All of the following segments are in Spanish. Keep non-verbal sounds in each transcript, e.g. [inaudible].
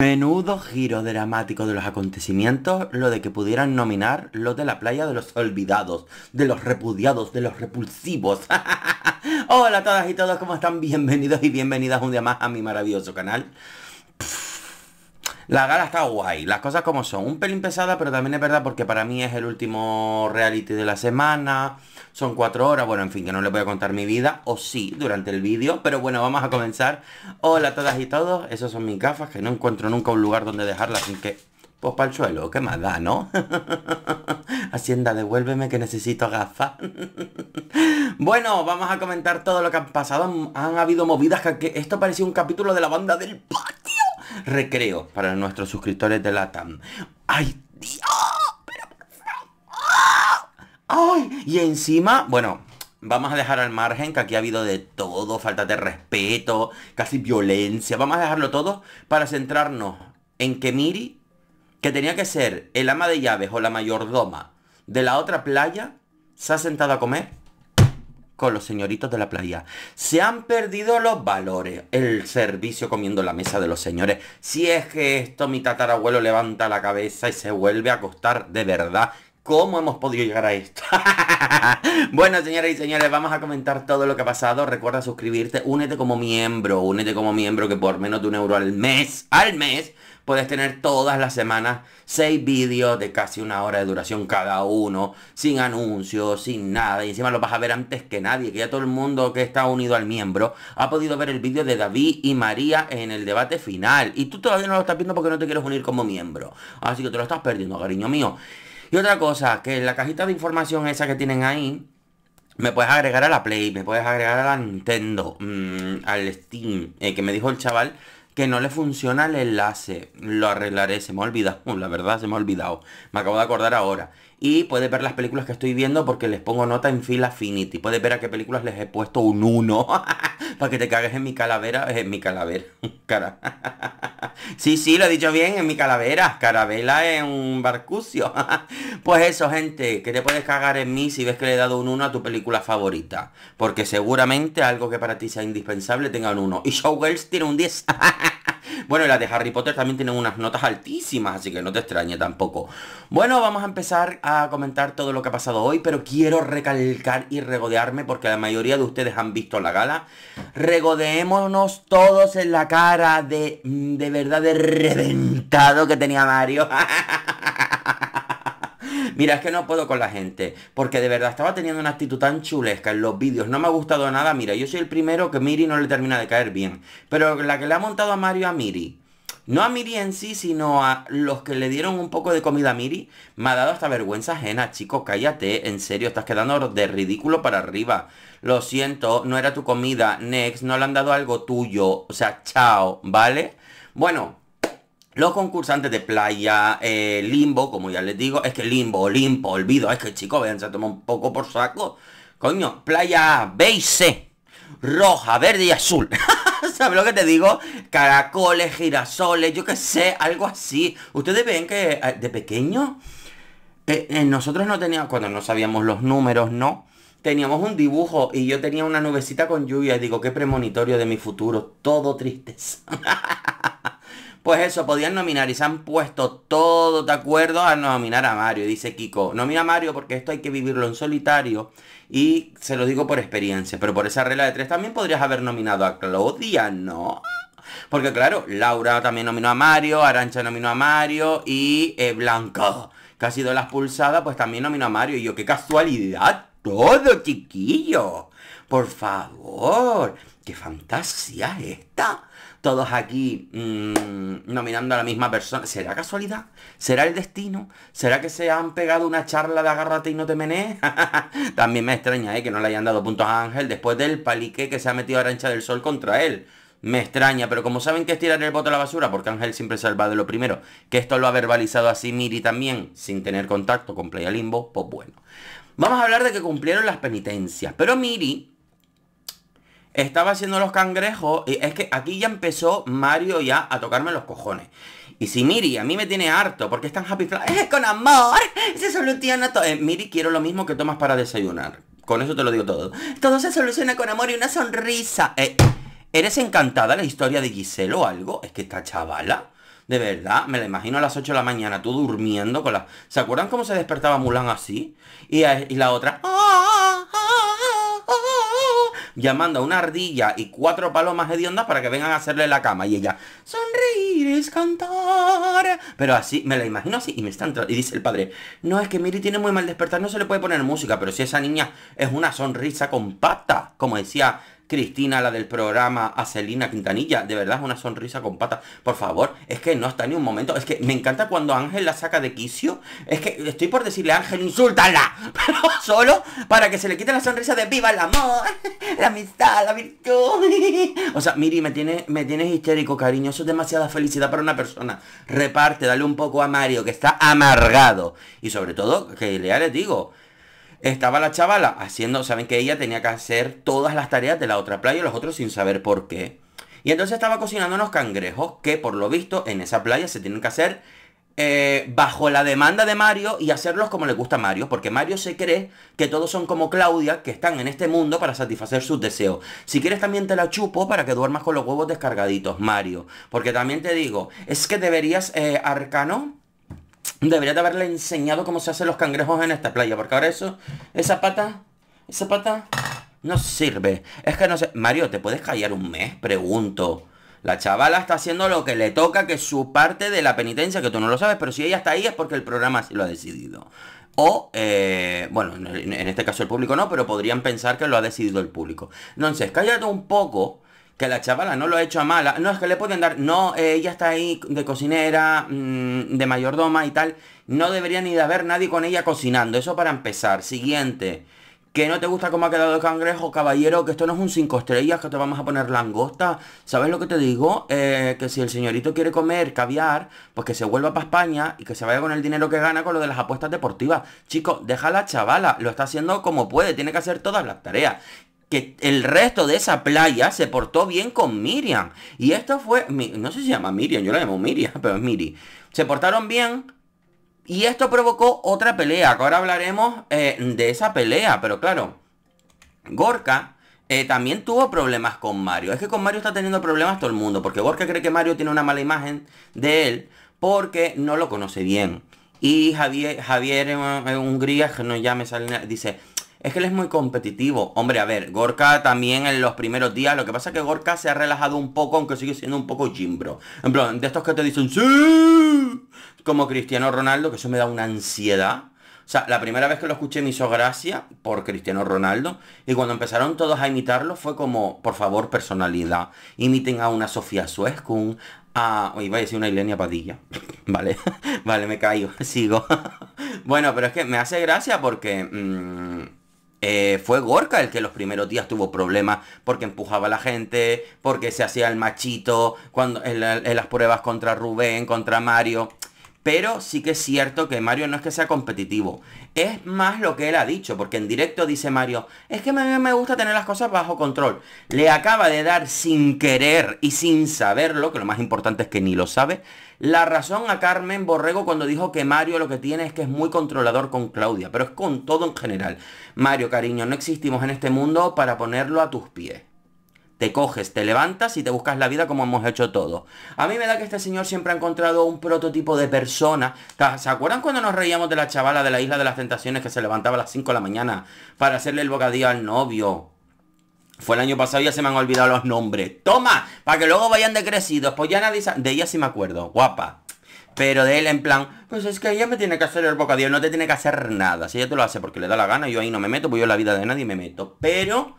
Menudo giro dramático de los acontecimientos, lo de que pudieran nominar los de la playa de los olvidados, de los repudiados, de los repulsivos. [laughs] Hola a todas y todos, ¿cómo están? Bienvenidos y bienvenidas un día más a mi maravilloso canal. La gala está guay, las cosas como son, un pelín pesada, pero también es verdad porque para mí es el último reality de la semana. Son cuatro horas, bueno, en fin, que no le voy a contar mi vida, o sí, durante el vídeo. Pero bueno, vamos a comenzar. Hola a todas y todos, esas son mis gafas, que no encuentro nunca un lugar donde dejarlas, así que... Pues para el suelo, ¿qué más da, no? [laughs] Hacienda, devuélveme que necesito gafas. [laughs] bueno, vamos a comentar todo lo que han pasado. Han, habido movidas que, esto parecía un capítulo de la banda del patio. Recreo para nuestros suscriptores de Latam. ¡Ay, Dios! ¡Pero por favor! ¡Ay! Y encima, bueno, vamos a dejar al margen que aquí ha habido de todo, falta de respeto, casi violencia. Vamos a dejarlo todo para centrarnos en que Miri, que tenía que ser el ama de llaves o la mayordoma de la otra playa, se ha sentado a comer con los señoritos de la playa. Se han perdido los valores. El servicio comiendo la mesa de los señores. Si es que esto mi tatarabuelo levanta la cabeza y se vuelve a acostar de verdad. ¿Cómo hemos podido llegar a esto? [laughs] bueno, señoras y señores, vamos a comentar todo lo que ha pasado. Recuerda suscribirte, únete como miembro, únete como miembro que por menos de un euro al mes, al mes, puedes tener todas las semanas seis vídeos de casi una hora de duración cada uno, sin anuncios, sin nada. Y encima lo vas a ver antes que nadie, que ya todo el mundo que está unido al miembro ha podido ver el vídeo de David y María en el debate final. Y tú todavía no lo estás viendo porque no te quieres unir como miembro. Así que te lo estás perdiendo, cariño mío. Y otra cosa, que la cajita de información esa que tienen ahí, me puedes agregar a la Play, me puedes agregar a la Nintendo, mm, al Steam, eh, que me dijo el chaval que no le funciona el enlace. Lo arreglaré, se me ha olvidado, [laughs] la verdad se me ha olvidado. Me acabo de acordar ahora y puedes ver las películas que estoy viendo porque les pongo nota en fila Affinity. Puedes ver a qué películas les he puesto un 1 [laughs] para que te cagues en mi calavera, en mi calavera, [laughs] cara. [laughs] sí, sí, lo he dicho bien, en mi calavera, carabela en un barcucio. pues eso, gente, que te puedes cagar en mí si ves que le he dado un 1 a tu película favorita, porque seguramente algo que para ti sea indispensable tenga un 1 y Showgirls tiene un 10. [laughs] bueno, y las de Harry Potter también tienen unas notas altísimas, así que no te extrañe tampoco. Bueno, vamos a empezar a comentar todo lo que ha pasado hoy, pero quiero recalcar y regodearme porque la mayoría de ustedes han visto la gala. Regodeémonos todos en la cara de, de verdad, de reventado que tenía Mario. [laughs] Mira, es que no puedo con la gente. Porque de verdad estaba teniendo una actitud tan chulesca en los vídeos. No me ha gustado nada. Mira, yo soy el primero que Miri no le termina de caer bien. Pero la que le ha montado a Mario a Miri. No a Miri en sí, sino a los que le dieron un poco de comida a Miri. Me ha dado hasta vergüenza ajena, chico. Cállate, en serio, estás quedando de ridículo para arriba. Lo siento, no era tu comida. Next, no le han dado algo tuyo. O sea, chao, ¿vale? Bueno, los concursantes de playa, eh, limbo, como ya les digo, es que limbo, limbo, olvido, es que chicos, vean, se toma un poco por saco. Coño, playa B y C, roja, verde y azul. [laughs] ¿Sabes lo que te digo? Caracoles, girasoles, yo qué sé, algo así. Ustedes ven que eh, de pequeño eh, nosotros no teníamos, cuando no sabíamos los números, ¿no? Teníamos un dibujo y yo tenía una nubecita con lluvia y digo, qué premonitorio de mi futuro, todo tristeza. [laughs] Pues eso, podían nominar y se han puesto todo de acuerdo a nominar a Mario. Dice Kiko, nomina a Mario porque esto hay que vivirlo en solitario y se lo digo por experiencia. Pero por esa regla de tres también podrías haber nominado a Claudia, ¿no? Porque claro, Laura también nominó a Mario, Arancha nominó a Mario y eh, Blanco, que ha sido la expulsada, pues también nominó a Mario. Y yo, qué casualidad, todo chiquillo. Por favor, qué fantasía esta todos aquí mm, nominando a la misma persona. ¿Será casualidad? ¿Será el destino? ¿Será que se han pegado una charla de agárrate y no te menees? [laughs] También me extraña ¿eh? que no le hayan dado puntos a Ángel después del palique que se ha metido Arancha del Sol contra él. Me extraña, pero como saben que es tirar el bote a la basura, porque Ángel siempre salva de lo primero, que esto lo ha verbalizado así Miri también, sin tener contacto con Playa Limbo, pues bueno. Vamos a hablar de que cumplieron las penitencias, pero Miri estaba haciendo los cangrejos y es que aquí ya empezó Mario ya a tocarme los cojones. Y si Miri a mí me tiene harto porque es tan happy fly, es con amor, se soluciona todo. Eh, Miri, quiero lo mismo que tomas para desayunar. Con eso te lo digo todo. Todo se soluciona con amor y una sonrisa. Eh, ¿Eres encantada la historia de Giselle o algo? Es que esta chavala, de verdad, me la imagino a las 8 de la mañana, tú durmiendo con la... ¿Se acuerdan cómo se despertaba Mulan así? Y, la otra... ¡Oh, llamando a una ardilla y cuatro palomas hediondas para que vengan a hacerle la cama. Y ella, sonreír cantar. Pero así, me la imagino así. Y me están Y dice el padre, no, es que Miri tiene muy mal despertar, no se le puede poner música. Pero si esa niña es una sonrisa compacta, como decía Cristina, la del programa, a Quintanilla. De verdad es una sonrisa con pata. Por favor, es que no está ni un momento. Es que me encanta cuando Ángel la saca de quicio. Es que estoy por decirle a Ángel, insúltala. [laughs] Pero solo para que se le quite la sonrisa de viva el amor, la amistad, la virtud. [laughs] O sea, Miri, me tienes me histérico, cariño. Eso es demasiada felicidad para una persona. Reparte, dale un poco a Mario, que está amargado. Y sobre todo, que ya les digo, estaba la chavala haciendo, saben que ella tenía que hacer todas las tareas de la otra playa y los otros sin saber por qué. Y entonces estaba cocinando unos cangrejos que por lo visto en esa playa se tienen que hacer eh, bajo la demanda de Mario y hacerlos como le gusta a Mario, porque Mario se cree que todos son como Claudia, que están en este mundo para satisfacer sus deseos. Si quieres también te la chupo para que duermas con los huevos descargaditos, Mario. Porque también te digo, es que deberías, eh, Arcano, Debería de haberle enseñado cómo se hacen los cangrejos en esta playa. Porque ahora eso, esa pata, esa pata no sirve. Es que no sé. Mario, ¿te puedes callar un mes? Pregunto. La chavala está haciendo lo que le toca, que es su parte de la penitencia, que tú no lo sabes, pero si ella está ahí es porque el programa así lo ha decidido. O, eh, bueno, en este caso el público no, pero podrían pensar que lo ha decidido el público. Entonces, cállate un poco que la chavala no lo ha hecho a mala. No, es que le pueden dar. No, eh, ella está ahí de cocinera, mm, de mayordoma y tal. No debería ni de haber nadie con ella cocinando. Eso para empezar. Siguiente. Que no te gusta cómo ha quedado el cangrejo, caballero, que esto no es un cinco estrellas, que te vamos a poner langosta. ¿Sabes lo que te digo? Eh, que si el señorito quiere comer caviar, pues que se vuelva para España y que se vaya con el dinero que gana con lo de las apuestas deportivas. Chicos, la chavala, lo está haciendo como puede, tiene que hacer todas las tareas que el resto de esa playa se portó bien con Miriam. Y esto fue, no sé si se llama Miriam, yo la llamo Miriam, [laughs] pero es Miri. Se portaron bien y esto provocó otra pelea, ahora hablaremos eh, de esa pelea, pero claro, Gorka... Eh, también tuvo problemas con Mario. Es que con Mario está teniendo problemas todo el mundo. Porque Gorka cree que Mario tiene una mala imagen de él. Porque no lo conoce bien. Y Javier, Javier en, eh, Hungría, no ya me sale, dice, es que él es muy competitivo. Hombre, a ver, Gorka también en los primeros días. Lo que pasa es que Gorka se ha relajado un poco, aunque sigue siendo un poco jimbro. En plan, de estos que te dicen ¡Sí! Como Cristiano Ronaldo, que eso me da una ansiedad. O sea, la primera vez que lo escuché me hizo gracia por Cristiano Ronaldo y cuando empezaron todos a imitarlo fue como, por favor, personalidad. Imiten a una Sofía Suescun, a... Oye, iba a decir una Ilenia Padilla. [laughs] vale, [laughs] vale, me caigo, [laughs] sigo. bueno, pero es que me hace gracia porque... Mm, eh, fue Gorka el que los primeros días tuvo problemas porque empujaba a la gente, porque se hacía el machito cuando en las pruebas contra Rubén, contra Mario. Pero sí que es cierto que Mario no es que sea competitivo. Es más lo que él ha dicho, porque en directo dice Mario, es que me, me gusta tener las cosas bajo control. Le acaba de dar sin querer y sin saberlo, que lo más importante es que ni lo sabe, la razón a Carmen Borrego cuando dijo que Mario lo que tiene es que es muy controlador con Claudia, pero es con todo en general. Mario, cariño, no existimos en este mundo para ponerlo a tus pies te coges, te levantas y te buscas la vida como hemos hecho todos. A mí me da que este señor siempre ha encontrado un prototipo de persona. ¿Se acuerdan cuando nos reíamos de la chavala de la Isla de las Tentaciones que se levantaba a las 5 de la mañana para hacerle el bocadillo al novio? Fue el año pasado y ya se me han olvidado los nombres. ¡Toma! Para que luego vayan decrecidos. Pues ya nadie... sabe. De ella sí me acuerdo. Guapa. Pero de él en plan, pues es que ella me tiene que hacer el bocadillo, no te tiene que hacer nada. Si ella te lo hace porque le da la gana, yo ahí no me meto, pues yo la vida de nadie me meto. Pero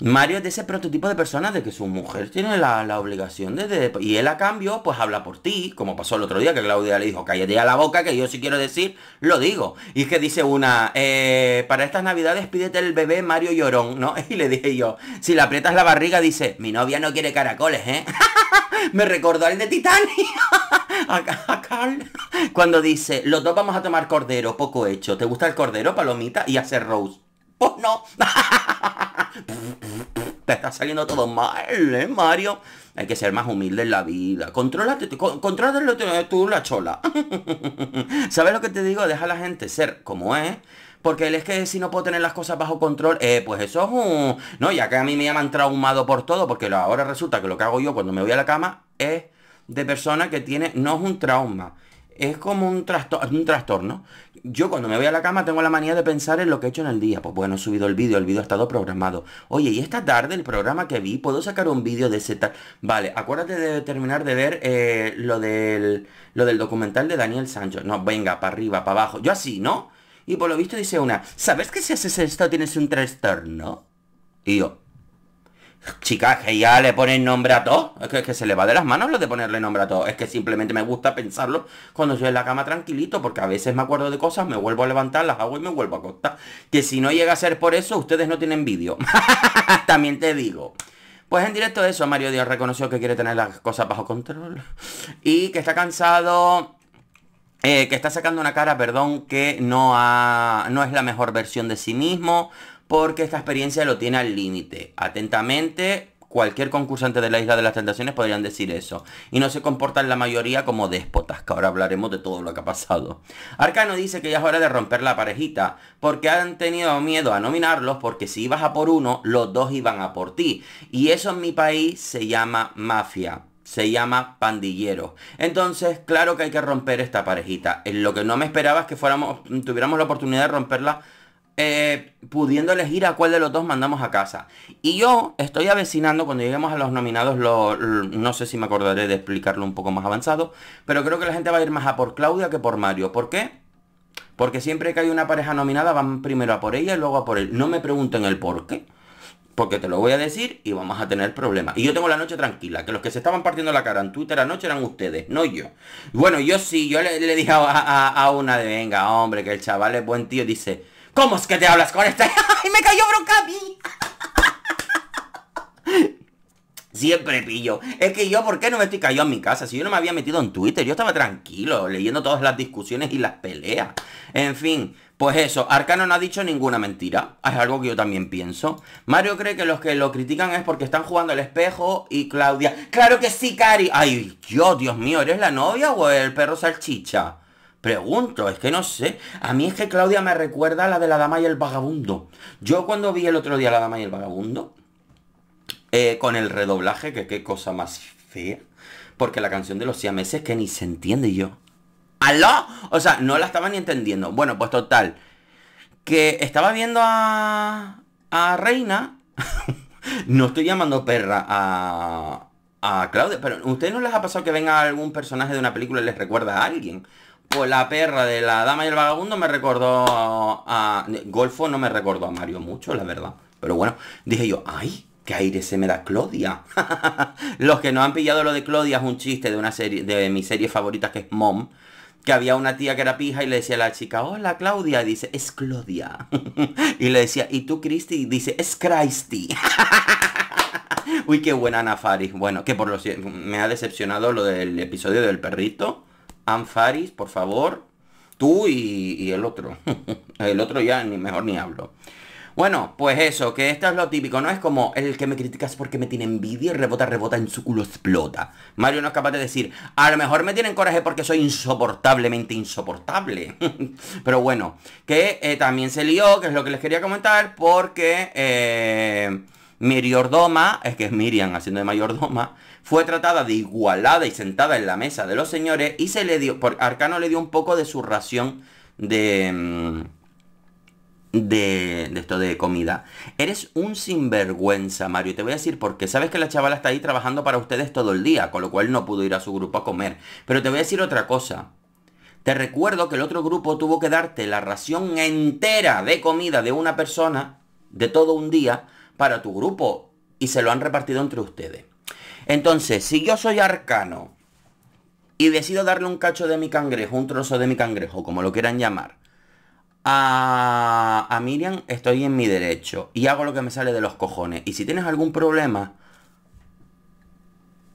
Mario es de ese prototipo de persona de que su mujer tiene la, obligación de, Y él a cambio, pues habla por ti, como pasó el otro día que Claudia le dijo, cállate a la boca, que yo si quiero decir, lo digo. Y es que dice una, eh, para estas navidades pídete el bebé Mario Llorón, ¿no? [laughs] Y le dije yo, si le aprietas la barriga, dice, mi novia no quiere caracoles, ¿eh? [laughs] Me recordó al de Titanic. [laughs] a, Carl. Cuando dice, los dos vamos a tomar cordero, poco hecho. ¿Te gusta el cordero, palomita? Y hacer Rose no! Te está saliendo todo mal, ¿eh, Mario? Hay que ser más humilde en la vida. Contrólate, con, contrólate eh, tú la chola. [laughs] ¿Sabes lo que te digo? Deja a la gente ser como es. Porque él es que si no puedo tener las cosas bajo control, eh, pues eso es un... No, ya que a mí me llaman traumado por todo, porque ahora resulta que lo que hago yo cuando me voy a la cama es de persona que tiene... No es un trauma, es como un, trastor un trastorno yo cuando me voy a la cama tengo la manía de pensar en lo que he hecho en el día. Pues bueno, he subido el vídeo, el vídeo ha estado programado. Oye, y esta tarde el programa que vi, ¿puedo sacar un vídeo de ese tal? Vale, acuérdate de terminar de ver eh, lo, del, lo del documental de Daniel Sancho. No, venga, para arriba, para abajo. Yo así, ¿no? Y por lo visto dice una, ¿sabes que si haces esto tienes un trastorno? Y yo, Chicas, que ya le ponen nombre a todo. Es que, se le va de las manos lo de ponerle nombre a todo. Es que simplemente me gusta pensarlo cuando estoy en la cama tranquilito, porque a veces me acuerdo de cosas, me vuelvo a levantar, las hago y me vuelvo a acostar. Que si no llega a ser por eso, ustedes no tienen vídeo. [laughs] También te digo. Pues en directo de eso, Mario Díaz reconoció que quiere tener las cosas bajo control y que está cansado eh, que está sacando una cara, perdón, que no, no es la mejor versión de sí mismo porque esta experiencia lo tiene al límite. Atentamente, cualquier concursante de la Isla de las Tentaciones podrían decir eso. Y no se comportan la mayoría como déspotas, que ahora hablaremos de todo lo que ha pasado. Arcano dice que ya es hora de romper la parejita, porque han tenido miedo a nominarlos, porque si ibas a por uno, los dos iban a por ti. Y eso en mi país se llama mafia se llama pandillero. Entonces, claro que hay que romper esta parejita. En lo que no me esperaba es que fuéramos, tuviéramos la oportunidad de romperla eh, pudiendo elegir a cuál de los dos mandamos a casa. Y yo estoy avecinando, cuando lleguemos a los nominados, no sé si me acordaré de explicarlo un poco más avanzado, pero creo que la gente va a ir más a por Claudia que por Mario. ¿Por qué? Porque siempre que hay una pareja nominada van primero a por ella y luego a por él. No me pregunten el por qué. Porque te lo voy a decir y vamos a tener problemas. Y yo tengo la noche tranquila, que los que se estaban partiendo la cara en Twitter anoche eran ustedes, no yo. Bueno, yo sí, yo le, dije a, a una de, venga, hombre, que el chaval es buen tío, dice, ¿Cómo es que te hablas con esta? [laughs] ¡Ay, me cayó bronca [laughs] Siempre pillo. Es que yo, ¿por qué no me estoy cayendo en mi casa? Si yo no me había metido en Twitter, yo estaba tranquilo, leyendo todas las discusiones y las peleas. En fin, pues eso, Arcano no ha dicho ninguna mentira. Es algo que yo también pienso. Mario cree que los que lo critican es porque están jugando al espejo y Claudia. ¡Claro que sí, Cari! ¡Ay, yo, Dios mío! ¿Eres la novia o el perro salchicha? Pregunto, es que no sé. A mí es que Claudia me recuerda a la de la dama y el vagabundo. Yo cuando vi el otro día la dama y el vagabundo, eh, con el redoblaje, que qué cosa más fea, porque la canción de los siameses que ni se entiende yo. ¡Aló! O sea, no la estaba ni entendiendo. Bueno, pues total. Que estaba viendo a. Reina. [laughs] no estoy llamando perra a. a Claudia. Pero ¿ustedes no les ha pasado que venga algún personaje de una película y les recuerda a alguien? Pues la perra de la dama y el vagabundo me recordó a... Golfo no me recordó a Mario mucho, la verdad. Pero bueno, dije yo, ¡ay! ¡Qué aire se me da ¡Claudia! [laughs] Los que no han pillado lo de Claudia es un chiste de una serie, de mis series favoritas que es Mom. Que había una tía que era pija y le decía a la chica, hola Claudia, y dice, es Claudia! [laughs] y le decía, ¿y tú Christy? dice, es Christy. [laughs] Uy, qué buena Ana Bueno, que por lo cierto me ha decepcionado lo del episodio del perrito. Anfaris, por favor. Tú y, el otro. [laughs] el otro ya ni mejor ni hablo. Bueno, pues eso, que esto es lo típico, ¿no? Es como el que me criticas porque me tiene envidia y rebota, rebota, en su culo explota. Mario no es capaz de decir, a lo mejor me tienen coraje porque soy insoportablemente insoportable. [laughs] Pero bueno, que eh, también se lió, que es lo que les quería comentar, porque eh, Miriordoma, es que es Miriam haciendo de mayordoma, fue tratada de igualada y sentada en la mesa de los señores y se le dio, Arcano le dio un poco de su ración de, mm, de, de esto de comida. Eres un sinvergüenza, Mario, te voy a decir porque sabes que la chavala está ahí trabajando para ustedes todo el día, con lo cual no pudo ir a su grupo a comer. Pero te voy a decir otra cosa. Te recuerdo que el otro grupo tuvo que darte la ración entera de comida de una persona, de todo un día, para tu grupo. Y se lo han repartido entre ustedes. Entonces, si yo soy arcano y decido darle un cacho de mi cangrejo, un trozo de mi cangrejo, como lo quieran llamar, a, Miriam, estoy en mi derecho y hago lo que me sale de los cojones. Y si tienes algún problema,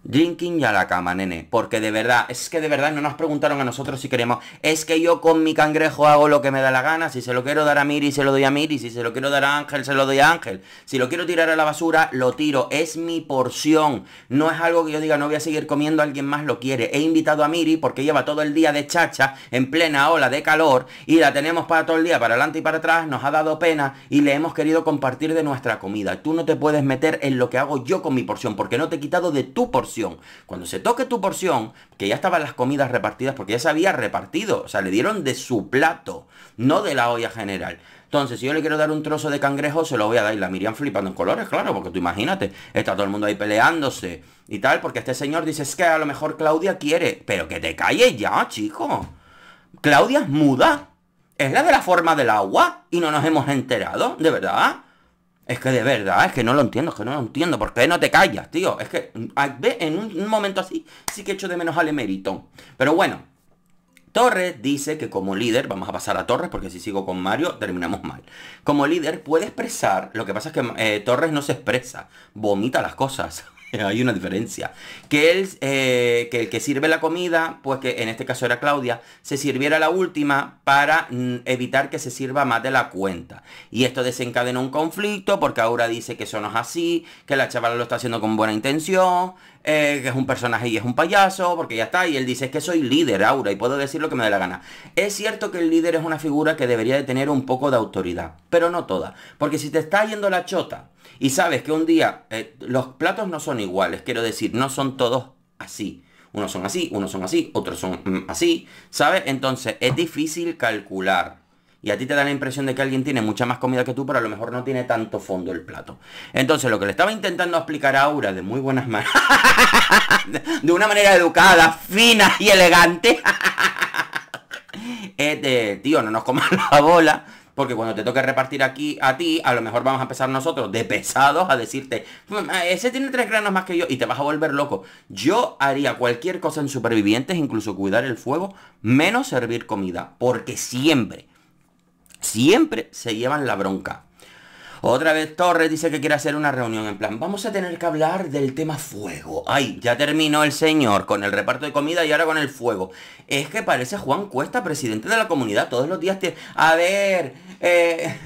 Drinking ya la cama, nene. Porque de verdad, es que de verdad no nos preguntaron a nosotros si queremos. Es que yo con mi cangrejo hago lo que me da la gana. Si se lo quiero dar a Miri, se lo doy a Miri. Si se lo quiero dar a Ángel, se lo doy a Ángel. Si lo quiero tirar a la basura, lo tiro. Es mi porción. No es algo que yo diga, no voy a seguir comiendo, alguien más lo quiere. He invitado a Miri porque lleva todo el día de chacha, en plena ola de calor, y la tenemos para todo el día, para adelante y para atrás. Nos ha dado pena y le hemos querido compartir de nuestra comida. Tú no te puedes meter en lo que hago yo con mi porción, porque no te he quitado de tu porción. Cuando se toque tu porción, que ya estaban las comidas repartidas, porque ya se había repartido, o sea, le dieron de su plato, no de la olla general. Entonces, si yo le quiero dar un trozo de cangrejo, se lo voy a dar. Y la Miriam flipando en colores, claro, porque tú imagínate, está todo el mundo ahí peleándose y tal, porque este señor dice, es que a lo mejor Claudia quiere, pero que te calles ya, chico. Claudia es muda. Es la de la forma del agua y no nos hemos enterado, de verdad. Es que de verdad, es que no lo entiendo, es que no lo entiendo. ¿Por qué no te callas, tío? Es que ah, en un momento así sí que echo de menos al emérito. Pero bueno, Torres dice que como líder, vamos a pasar a Torres porque si sigo con Mario terminamos mal. Como líder puede expresar, lo que pasa es que eh, Torres no se expresa, vomita las cosas. [laughs] [laughs] hay una diferencia. Que, eh, que el que sirve la comida, pues que en este caso era Claudia, se sirviera la última para mm, evitar que se sirva más de la cuenta. Y esto desencadenó un conflicto porque Aura dice que eso no es así, que la chavala lo está haciendo con buena intención, eh, que es un personaje y es un payaso, porque ya está, y él dice, que soy líder, Aura, y puedo decir lo que me dé la gana. Es cierto que el líder es una figura que debería de tener un poco de autoridad, pero no toda, porque si te está yendo la chota y sabes que un día eh, los platos no son iguales, quiero decir, no son todos así. Unos son así, unos son así, otros son mm, así, ¿sabes? Entonces es difícil calcular y a ti te da la impresión de que alguien tiene mucha más comida que tú, pero a lo mejor no tiene tanto fondo el plato. Entonces, lo que le estaba intentando explicar a Aura de muy buenas maneras [laughs] de una manera educada, fina y elegante, [laughs] es tío, no nos comas la bola. Porque cuando te toque repartir aquí a ti, a lo mejor vamos a empezar nosotros de pesados a decirte, mm, eh, ese tiene tres granos más que yo y te vas a volver loco. Yo haría cualquier cosa en supervivientes, incluso cuidar el fuego, menos servir comida. Porque siempre, Siempre se llevan la bronca. Otra vez Torres dice que quiere hacer una reunión en plan, vamos a tener que hablar del tema fuego. Ay, ya terminó el señor con el reparto de comida y ahora con el fuego. Es que parece Juan Cuesta, presidente de la comunidad, todos los días tiene... A ver, eh,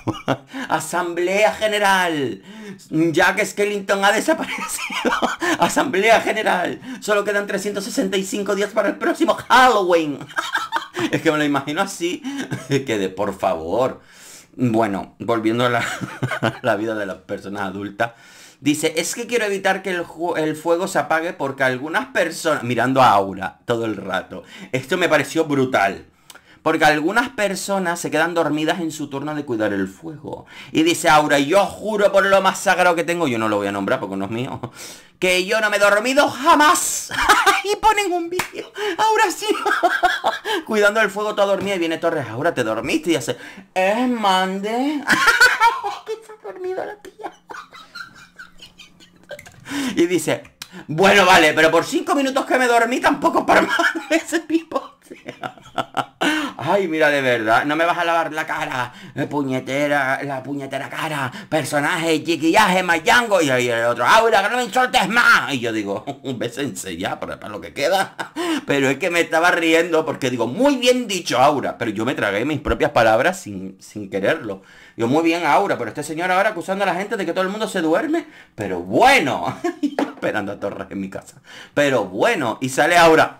[laughs] Asamblea General. Ya que Skellington ha desaparecido. [laughs] Asamblea General. Solo quedan 365 días para el próximo Halloween. [laughs] es que me lo imagino así, [laughs] que de por favor. Bueno, volviendo a [laughs] la, vida de las personas adultas. Dice, es que quiero evitar que el, fuego se apague porque algunas personas... Mirando a Aura todo el rato. Esto me pareció brutal. Porque algunas personas se quedan dormidas en su turno de cuidar el fuego. Y dice Aura, yo juro por lo más sagrado que tengo, yo no lo voy a nombrar porque no es mío, [laughs] que yo no me he dormido jamás. [laughs] y ponen un vídeo, Aura sí, [laughs] cuidando el fuego todo dormido. y viene Torres, Aura, te dormiste y hace, es eh, mande. que está la tía. y dice, bueno, vale, pero por cinco minutos que me dormí tampoco para más ese tipo. [laughs] Ay, mira, de verdad, no me vas a lavar la cara, eh, puñetera, la puñetera cara, personaje, chiquillaje, mayango, y ahí el otro, ¡Aura, que no me insultes más. Y yo digo, [laughs] Un besense ya, para, para lo que queda. [laughs] Pero es que me estaba riendo porque digo, muy bien dicho, Aura, pero yo me tragué mis propias palabras sin, sin quererlo. Yo muy bien, Aura, pero este señor ahora acusando a la gente de que todo el mundo se duerme, pero bueno, esperando a Torres en mi casa, pero bueno, y sale Aura.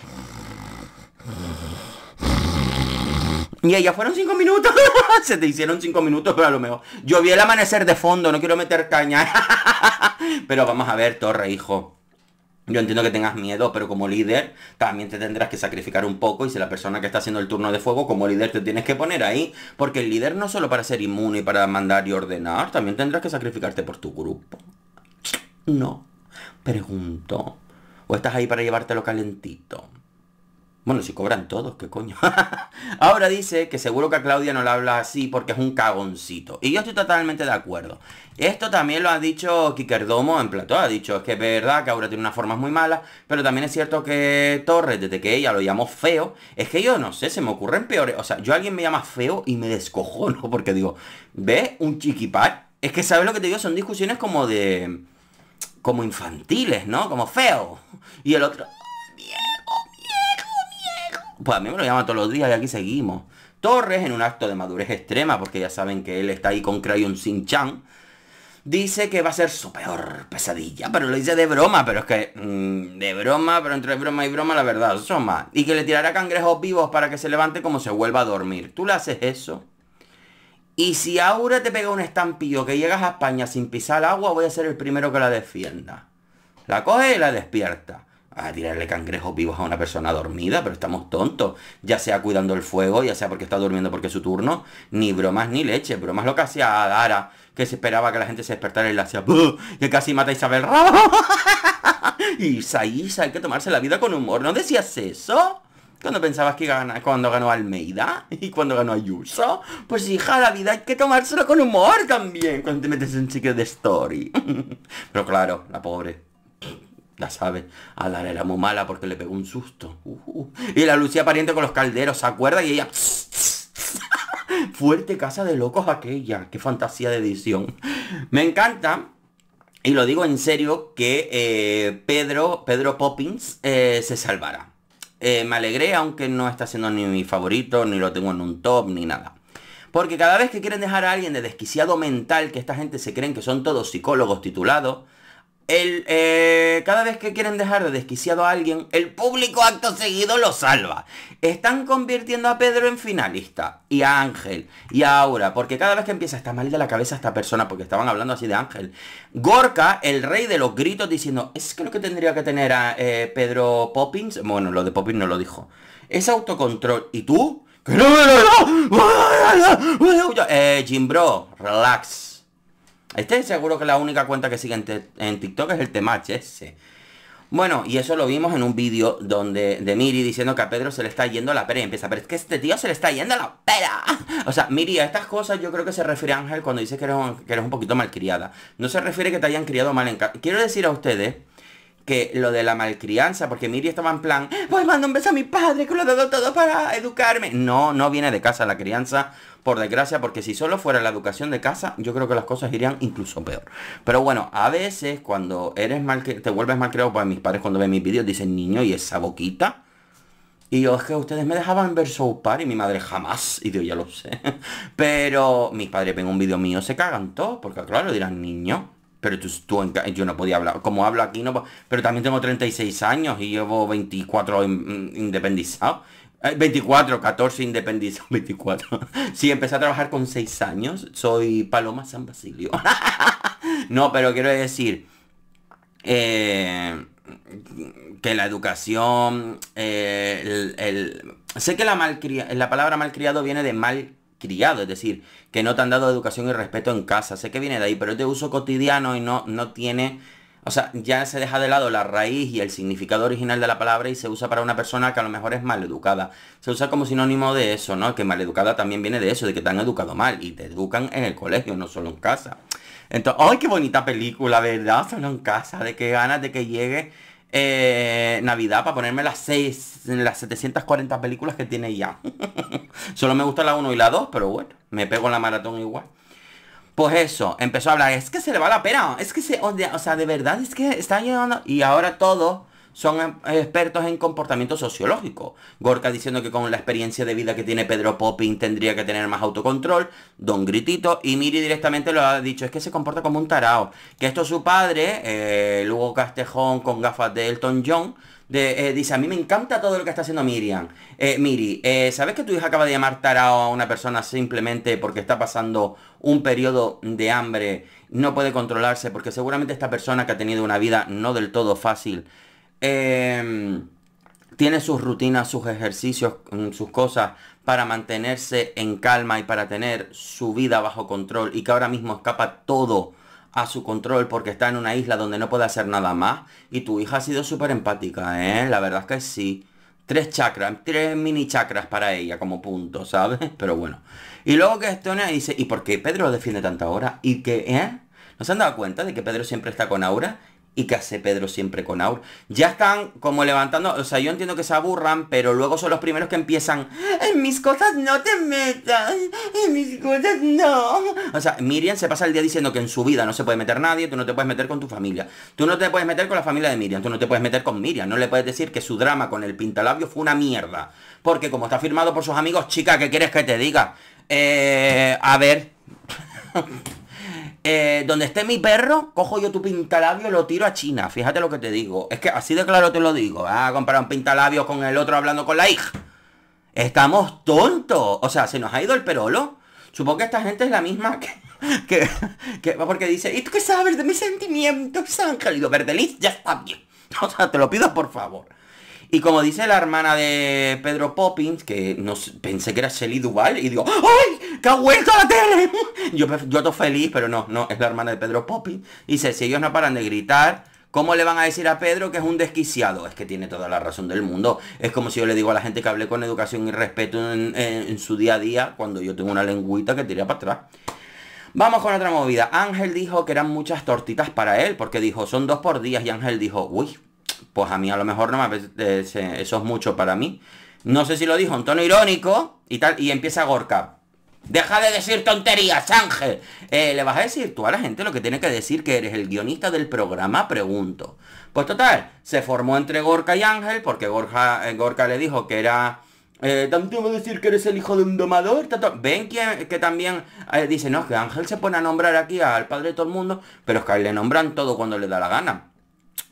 Y ya fueron cinco minutos. [laughs] Se te hicieron cinco minutos, pero a lo mejor. Yo vi el amanecer de fondo, no quiero meter caña. [laughs] pero vamos a ver, torre, hijo. Yo entiendo que tengas miedo, pero como líder también te tendrás que sacrificar un poco y si la persona que está haciendo el turno de fuego, como líder te tienes que poner ahí, porque el líder no solo para ser inmune y para mandar y ordenar, también tendrás que sacrificarte por tu grupo. No, pregunto. ¿O estás ahí para llevártelo calentito? Bueno, si cobran todos, qué coño. [laughs] Ahora dice que seguro que a Claudia no la habla así porque es un cagoncito. Y yo estoy totalmente de acuerdo. Esto también lo ha dicho Kikerdomo en Plató. Ha dicho, es que es verdad que Aura tiene unas formas muy malas, pero también es cierto que Torres, desde que ella lo llamó feo, es que yo no sé, se me ocurren peores. O sea, yo a alguien me llama feo y me descojono [laughs] porque digo, ¿ves? Un chiquipar. Es que, ¿sabes lo que te digo? Son discusiones como de... Como infantiles, ¿no? Como feo. Y el otro... Pues a mí me lo llama todos los días y aquí seguimos. Torres, en un acto de madurez extrema, porque ya saben que él está ahí con Crayon Sin Chan, dice que va a ser su peor pesadilla, pero lo dice de broma, pero es que mm, de broma, pero entre broma y broma la verdad más Y que le tirará cangrejos vivos para que se levante como se vuelva a dormir. Tú le haces eso. Y si ahora te pega un estampillo que llegas a España sin pisar agua, voy a ser el primero que la defienda. La coge y la despierta a tirarle cangrejos vivos a una persona dormida, pero estamos tontos. Ya sea cuidando el fuego, ya sea porque está durmiendo porque es su turno, ni bromas ni leche. Bromas lo que hacía Dara, que se esperaba que la gente se despertara y le hacía que casi mata a Isabel. [laughs] Isa, Isa, hay que tomarse la vida con humor. ¿No decías eso? Cuando pensabas que gana, cuando ganó Almeida [laughs] y cuando ganó Ayuso, pues hija, la vida hay que tomárselo con humor también cuando te metes en chique de story. [laughs] Pero claro, la pobre. La sabe. A darle la mu mala porque le pegó un susto. Uh, uh. Y la Lucía pariente con los calderos, ¿se acuerda? Y ella... [laughs] Fuerte casa de locos aquella. Qué fantasía de edición. Me encanta y lo digo en serio, que eh, Pedro, Pedro Poppins eh, se salvará. Eh, me alegré, aunque no está siendo ni mi favorito, ni lo tengo en un top, ni nada. Porque cada vez que quieren dejar a alguien de desquiciado mental, que esta gente se creen que son todos psicólogos titulados, el, cada vez que quieren dejar de desquiciado a alguien, el público acto seguido lo salva. Están convirtiendo a Pedro en finalista. Y a Ángel. Y ahora, Porque cada vez que empieza estar mal de la cabeza esta persona. Porque estaban hablando así de Ángel. Gorka, el rey de los gritos, diciendo, es que lo que tendría que tener a Pedro Poppins. Bueno, lo de Poppins no lo dijo. Es autocontrol. ¿Y tú? ¡Qué Jim Bro, relax este seguro que la única cuenta que sigue en, TikTok es el temache ese. Bueno, y eso lo vimos en un vídeo donde de Miri diciendo que a Pedro se le está yendo la pera y empieza, pero es que este tío se le está yendo la pera. [laughs] O sea, Miri, a estas cosas yo creo que se refiere a Ángel cuando dice que eres un, que eres un poquito malcriada. No se refiere que te hayan criado mal en casa. Quiero decir a ustedes que lo de la malcrianza, porque Miri estaba en plan, pues mando un beso a mi padre que lo ha dado todo para educarme. No, no viene de casa la crianza por desgracia, porque si solo fuera la educación de casa, yo creo que las cosas irían incluso peor. Pero bueno, a veces cuando eres mal que te vuelves mal creado, pues mis padres cuando ven mis vídeos dicen, niño, ¿y esa boquita? Y yo, es que ustedes me dejaban ver South y mi madre jamás, [laughs] y yo ya lo sé. Pero mis padres ven un vídeo mío, se cagan todos, porque claro, dirán, niño, pero tú, yo no podía hablar, como hablo aquí, no pero también tengo 36 años y llevo 24 independizados. 24, 14, independientes 24. Sí, empecé a trabajar con 6 años. Soy Paloma San Basilio. [laughs] No, pero quiero decir eh, que la educación, eh, sé que la, malcria, la palabra malcriado viene de mal criado, es decir, que no te han dado educación y respeto en casa. Sé que viene de ahí, pero es de uso cotidiano y no, no tiene o sea, ya se deja de lado la raíz y el significado original de la palabra y se usa para una persona que a lo mejor es maleducada. Se usa como sinónimo de eso, ¿no? Que maleducada también viene de eso, de que te han educado mal y te educan en el colegio, no solo en casa. Entonces, ¡ay, qué bonita película, ¿verdad? Solo en casa, de qué ganas de que llegue eh, Navidad para ponerme las 6, las 740 películas que tiene ya. [laughs] Solo me gusta la 1 y la 2, pero bueno, me pego en la maratón igual. Pues eso, empezó a hablar, es que se le va la pena, es que se odia, o sea, de verdad es que está llegando... Y ahora todos son em, expertos en comportamiento sociológico. Gorka diciendo que con la experiencia de vida que tiene Pedro Poppin tendría que tener más autocontrol, Don Gritito, y Miri directamente lo ha dicho, es que se comporta como un tarao. Que esto su padre, eh, Lugo Castejón con gafas de Elton John, de, eh, dice, a mí me encanta todo lo que está haciendo Miriam. Eh, Miri, eh, ¿sabes que tu hija acaba de llamar tarao a una persona simplemente porque está pasando un periodo de hambre? No puede controlarse porque seguramente esta persona que ha tenido una vida no del todo fácil. Em, tiene sus rutinas, sus ejercicios, mm, sus cosas para mantenerse en calma y para tener su vida bajo control y que ahora mismo escapa todo a su control porque está en una isla donde no puede hacer nada más. Y tu hija ha sido súper empática, ¿eh? La verdad es que sí. Tres chakras, tres mini chakras para ella como punto, ¿sabes? [laughs] Pero bueno. Y luego que Estonia dice, ¿y por qué Pedro defiende tanto ahora? ¿Y que, eh? ¿No se han dado cuenta de que Pedro siempre está con Aura? ¿Y qué hace Pedro siempre con Aur? Ya están como levantando, o sea, yo entiendo que se aburran, pero luego son los primeros que empiezan, en mis cosas no te metas, en mis cosas no. O sea, Miriam se pasa el día diciendo que en su vida no se puede meter nadie, tú no te puedes meter con tu familia, tú no te puedes meter con la familia de Miriam, tú no te puedes meter con Miriam, no le puedes decir que su drama con el pintalabio fue una mierda. Porque como está firmado por sus amigos, chica, ¿qué quieres que te diga? Eh, a ver... [laughs] Eh, donde esté mi perro, cojo yo tu pintalabio y lo tiro a China. Fíjate lo que te digo. Es que así de claro te lo digo. Ah, comprar un pintalabio con el otro hablando con la hija. Estamos tontos. O sea, se nos ha ido el perolo. Supongo que esta gente es la misma que... [laughs] que, que porque dice, ¿y tú qué sabes de mis sentimientos, Ángel? Y verde Verdeliz, ya está bien. [laughs] O sea, te lo pido por favor. Y como dice la hermana de Pedro Poppins, que pensé que era Shelly Duval, y digo, ¡ay! ¡Que ha vuelto la tele! [laughs] Yo, estoy feliz, pero no, no, es la hermana de Pedro Poppins. Y dice, si ellos no paran de gritar, ¿Cómo le van a decir a Pedro que es un desquiciado? Es que tiene toda la razón del mundo. Es como si yo le digo a la gente que hablé con educación y respeto en, su día a día cuando yo tengo una lengüita que tira para atrás. Vamos con otra movida. Ángel dijo que eran muchas tortitas para él, porque dijo, son dos por día, y Ángel dijo, uy, pues a mí a lo mejor no me eh, eso es mucho para mí. No sé si lo dijo en tono irónico y tal, y empieza Gorka. Deja de decir tonterías, Ángel. Eh, ¿Le vas a decir tú a la gente lo que tiene que decir que eres el guionista del programa? Pregunto. Pues total, se formó entre Gorka y Ángel porque eh, Gorka, le dijo que era... Eh, Tanto voy a decir que eres el hijo de un domador. Ven que, que también dice, no, es que Ángel se pone a nombrar aquí al padre de todo el mundo, pero es que le nombran todo cuando le da la gana.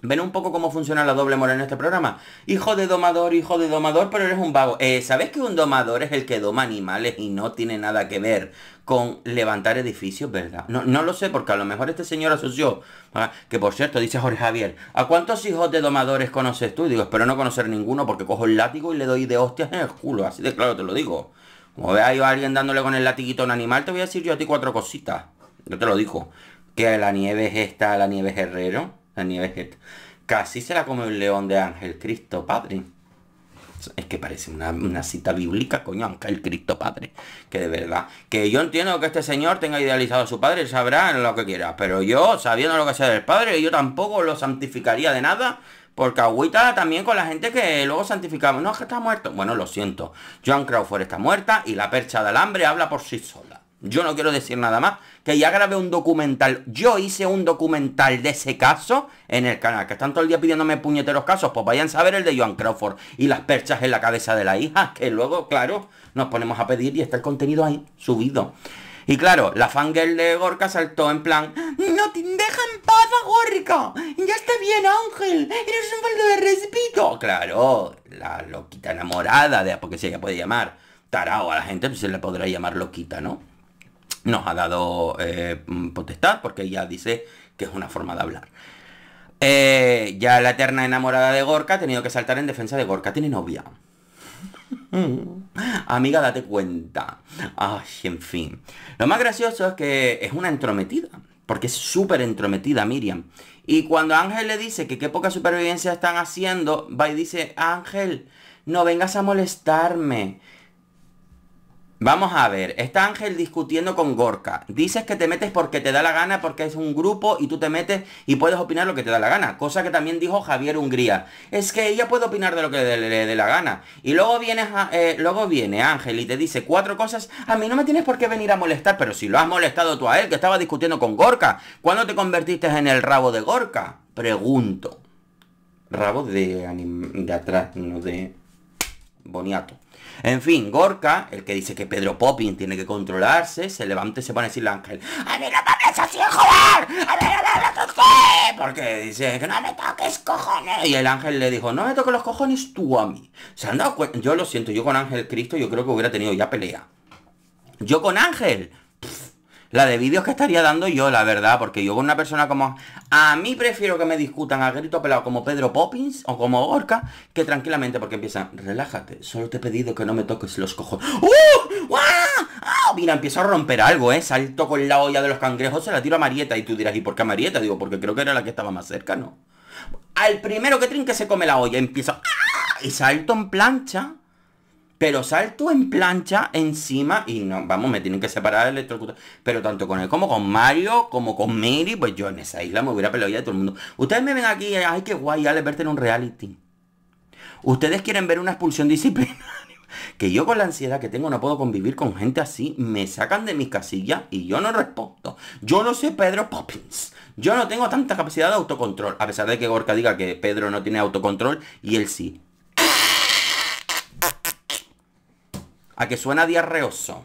¿Ven un poco cómo funciona la doble moral en este programa? Hijo de domador, hijo de domador, pero eres un vago. Eh, ¿Sabes que un domador es el que doma animales y no tiene nada que ver con levantar edificios, verdad? No, lo sé, porque a lo mejor este señor asoció, ¿ah? que por cierto, dice Jorge Javier, ¿a cuántos hijos de domadores conoces tú? Y digo, espero no conocer ninguno porque cojo el látigo y le doy de hostias en el culo, así de claro te lo digo. Como veas a alguien dándole con el latiguito a un animal, te voy a decir yo a ti cuatro cositas. Yo te lo digo. Que la nieve es esta, la nieve es herrero la Casi será como el león de ángel Cristo Padre. Es que parece una, cita bíblica, coño, Ángel el Cristo Padre. Que de verdad. Que yo entiendo que este señor tenga idealizado a su padre, sabrá lo que quiera. Pero yo, sabiendo lo que sea del padre, yo tampoco lo santificaría de nada. Porque agüita también con la gente que luego santificamos. No, es que está muerto. Bueno, lo siento. Joan Crawford está muerta y la percha de alambre habla por sí sola. Yo no quiero decir nada más. Que ya grabé un documental. Yo hice un documental de ese caso en el canal. Que están todo el día pidiéndome puñeteros casos. Pues vayan a saber el de Joan Crawford. Y las perchas en la cabeza de la hija. [laughs] Que luego, claro, nos ponemos a pedir y está el contenido ahí, subido. Y claro, la fangirl de Gorka saltó en plan ¡No te deja en paz Gorka! ¡Ya está bien, Ángel! ¡Eres un baldo de respeto! Claro, la loquita enamorada de... Porque se ella puede llamar tarao a la gente, pues se le podrá llamar loquita, ¿no? nos ha dado eh, mm, potestad, porque ella dice que es una forma de hablar. Eh, ya la eterna enamorada de Gorka ha tenido que saltar en defensa de Gorka. Tiene novia. [laughs] Amiga, date cuenta. Ay, en fin. Lo más gracioso es que es una entrometida. Porque es súper entrometida Miriam. Y cuando Ángel le dice que qué poca supervivencia están haciendo, va y dice, Ángel, no vengas a molestarme. Vamos a ver, está Ángel discutiendo con Gorka. Dices que te metes porque te da la gana, porque es un grupo y tú te metes y puedes opinar lo que te da la gana. Cosa que también dijo Javier Hungría. Es que ella puede opinar de lo que le, dé la gana. Y luego viene, eh, luego viene Ángel y te dice cuatro cosas. A mí no me tienes por qué venir a molestar, pero si lo has molestado tú a él, que estaba discutiendo con Gorka. ¿Cuándo te convertiste en el rabo de Gorka? Pregunto. Rabo de, de atrás, no de boniato. En fin, Gorka, el que dice que Pedro Poppin tiene que controlarse, se levanta y se pone a decirle a Ángel, ¡A mí no me hables así, joder! ¡A mí no me así! Porque dice, que no me toques cojones. Y el Ángel le dijo, no me toques los cojones tú a mí. ¿Se han dado cuenta? Yo lo siento, yo con Ángel Cristo yo creo que hubiera tenido ya pelea. Yo con Ángel la de vídeos que estaría dando yo, la verdad, porque yo con una persona como... A mí prefiero que me discutan a grito pelado como Pedro Poppins o como Orca, que tranquilamente, porque empiezan, relájate, solo te he pedido que no me toques los cojones. ¡Uh! ¡Ah! Mira, empiezo a romper algo, ¿eh? Salto con la olla de los cangrejos, se la tiro a Marieta y tú dirás, ¿y por qué a Marieta? Digo, porque creo que era la que estaba más cerca, ¿no? Al primero que trinque se come la olla, empiezo... ¡Ah! Y salto en plancha pero salto en plancha encima y no, vamos, me tienen que separar el electrocutor. Pero tanto con él como con Mario, como con Mary, pues yo en esa isla me hubiera peleado ya de todo el mundo. Ustedes me ven aquí, ay, qué guay, ya verte en un reality. Ustedes quieren ver una expulsión disciplinaria. [laughs] Que yo con la ansiedad que tengo no puedo convivir con gente así. Me sacan de mis casillas y yo no respondo. Yo no soy Pedro Poppins. Yo no tengo tanta capacidad de autocontrol. A pesar de que Gorka diga que Pedro no tiene autocontrol y él sí. a que suena diarreoso.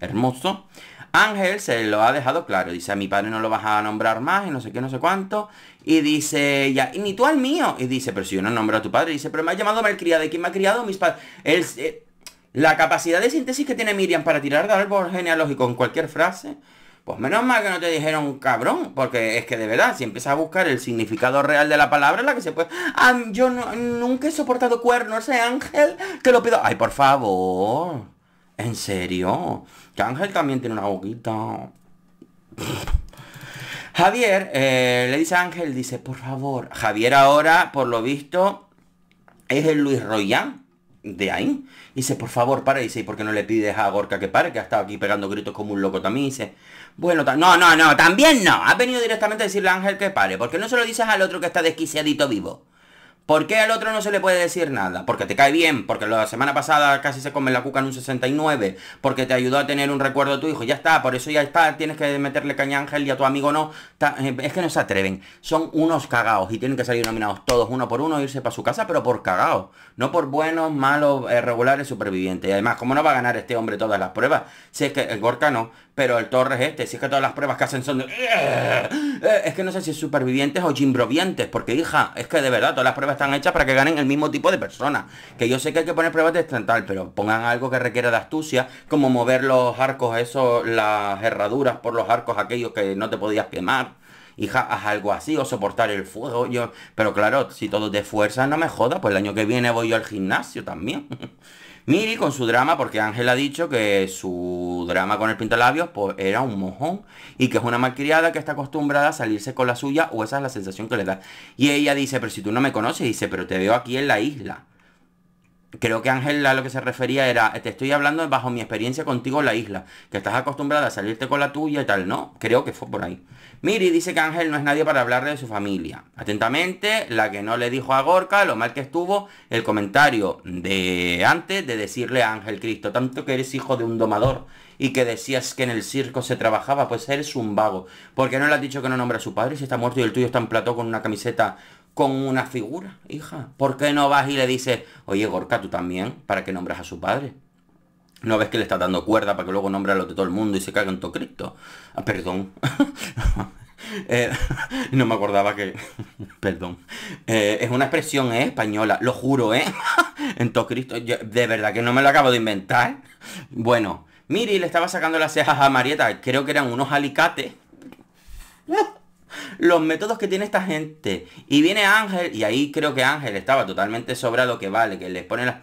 Hermoso. Ángel se lo ha dejado claro. Dice, a mi padre no lo vas a nombrar más y no sé qué, no sé cuánto. Y dice, ya, y ni tú al mío. Y dice, pero si yo no nombro a tu padre. dice, pero me ha llamado mal ¿Y quién me ha criado? Mis padres. Eh, la capacidad de síntesis que tiene Miriam para tirar de árbol genealógico en cualquier frase pues menos mal que no te dijeron cabrón, porque es que de verdad, si empiezas a buscar el significado real de la palabra, la que se puede... Ah, yo nunca he soportado cuernos, ese ángel, que lo pido... Ay, por favor. ¿En serio? Que ángel también tiene una boquita. [laughs] Javier eh, le dice a Ángel, dice, por favor, Javier ahora, por lo visto, es el Luis Royán de ahí. Dice, por favor, para. Dice, ¿y por qué no le pides a Gorka que pare? Que ha estado aquí pegando gritos como un loco también. Dice, bueno, no, no, no, también no. Has venido directamente a decirle a Ángel que pare. ¿Por qué no se lo dices al otro que está desquiciadito vivo? ¿Por qué al otro no se le puede decir nada? Porque te cae bien, porque la semana pasada casi se come la cuca en un 69, porque te ayudó a tener un recuerdo de tu hijo, ya está, por eso ya está, tienes que meterle caña a Ángel y a tu amigo no. Eh, es que no se atreven, son unos cagados y tienen que salir nominados todos uno por uno e irse para su casa, pero por cagados no por buenos, malos, eh, regulares, supervivientes. Y además, ¿cómo no va a ganar este hombre todas las pruebas? Si es que el Gorka no, pero el torre es este, si es que todas las pruebas que hacen son de... Eh, eh, eh". Es que no sé si es supervivientes o gimbrovientes, porque hija, es que de verdad todas las pruebas están hechas para que ganen el mismo tipo de personas. Que yo sé que hay que poner pruebas de estantal, pero pongan algo que requiera de astucia, como mover los arcos, eso, las herraduras por los arcos aquellos que no te podías quemar hija, haz algo así o soportar el fuego. Yo, pero claro, si todo de fuerza, no me joda, pues el año que viene voy yo al gimnasio también. [laughs] Miri con su drama, porque Ángel ha dicho que su drama con el pintalabios pues, era un mojón y que es una malcriada que está acostumbrada a salirse con la suya o esa es la sensación que le da. Y ella dice, pero si tú no me conoces, dice, pero te veo aquí en la isla. Creo que Ángel a lo que se refería era, te estoy hablando bajo mi experiencia contigo en la isla, que estás acostumbrada a salirte con la tuya y tal, ¿no? Creo que fue por ahí. Miri dice que Ángel no es nadie para hablarle de su familia. Atentamente, la que no le dijo a Gorka lo mal que estuvo el comentario de antes de decirle a Ángel Cristo, tanto que eres hijo de un domador y que decías que en el circo se trabajaba, pues eres un vago. ¿Por qué no le has dicho que no nombra a su padre si está muerto y el tuyo está en plató con una camiseta con una figura, hija? ¿Por qué no vas y le dices, oye Gorka, tú también, para que nombras a su padre? No ves que le está dando cuerda para que luego nombre a los de todo el mundo y se caga en todo Cristo. Ah, perdón. [laughs] Eh, [laughs] no me acordaba que... [laughs] perdón. Eh, es una expresión eh, española, lo juro, ¿eh? en todo Cristo. de verdad que no me lo acabo de inventar. Bueno, Miri le estaba sacando las cejas a Marieta. Creo que eran unos alicates. los métodos que tiene esta gente. Y viene Ángel, y ahí creo que Ángel estaba totalmente sobrado que vale, que le pone la...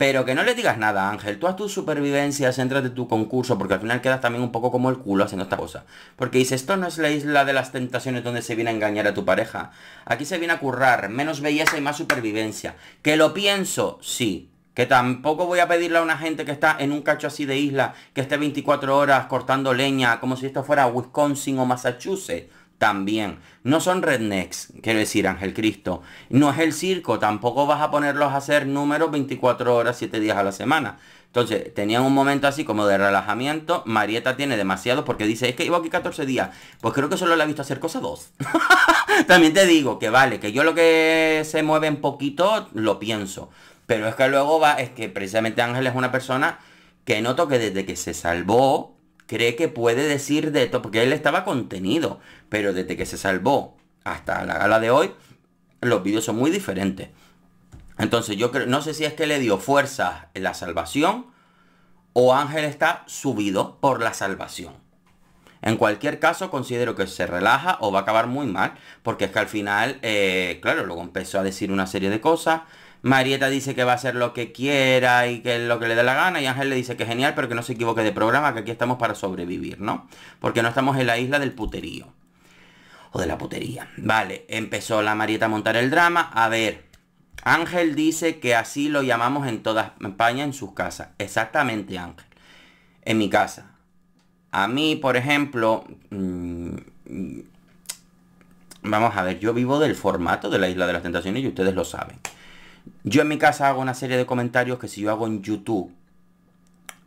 Pero que no le digas nada, Ángel. Tú haz tu supervivencia, céntrate en tu concurso, porque al final quedas también un poco como el culo haciendo esta cosa. Porque dice esto no es la isla de las tentaciones donde se viene a engañar a tu pareja. Aquí se viene a currar, menos belleza y más supervivencia. Que lo pienso, sí. Que tampoco voy a pedirle a una gente que está en un cacho así de isla, que esté 24 horas cortando leña, como si esto fuera Wisconsin o Massachusetts también. No son rednecks, quiero decir, Ángel Cristo. No es el circo, tampoco vas a ponerlos a hacer números 24 horas, 7 días a la semana. Entonces, tenían un momento así como de relajamiento. Marieta tiene demasiado porque dice, es que iba aquí 14 días. Pues creo que solo la he visto hacer cosas dos. [laughs] También te digo que vale, que yo lo que se mueve un poquito, lo pienso. Pero es que luego va, es que precisamente Ángel es una persona que noto que desde que se salvó, cree que puede decir de todo, porque él estaba contenido, pero desde que se salvó hasta la gala de hoy, los vídeos son muy diferentes. Entonces yo creo, no sé si es que le dio fuerza la salvación o Ángel está subido por la salvación. En cualquier caso, considero que se relaja o va a acabar muy mal, porque es que al final, eh, claro, luego empezó a decir una serie de cosas, Marieta dice que va a hacer lo que quiera y que lo que le da la gana. Y Ángel le dice que genial, pero que no se equivoque de programa, que aquí estamos para sobrevivir, ¿no? Porque no estamos en la isla del puterío. O de la putería. Vale, empezó la Marieta a montar el drama. A ver, Ángel dice que así lo llamamos en toda España en sus casas. Exactamente, Ángel. En mi casa. A mí, por ejemplo... Mm, vamos a ver, yo vivo del formato de la Isla de las Tentaciones y ustedes lo saben. Yo en mi casa hago una serie de comentarios que si yo hago en YouTube,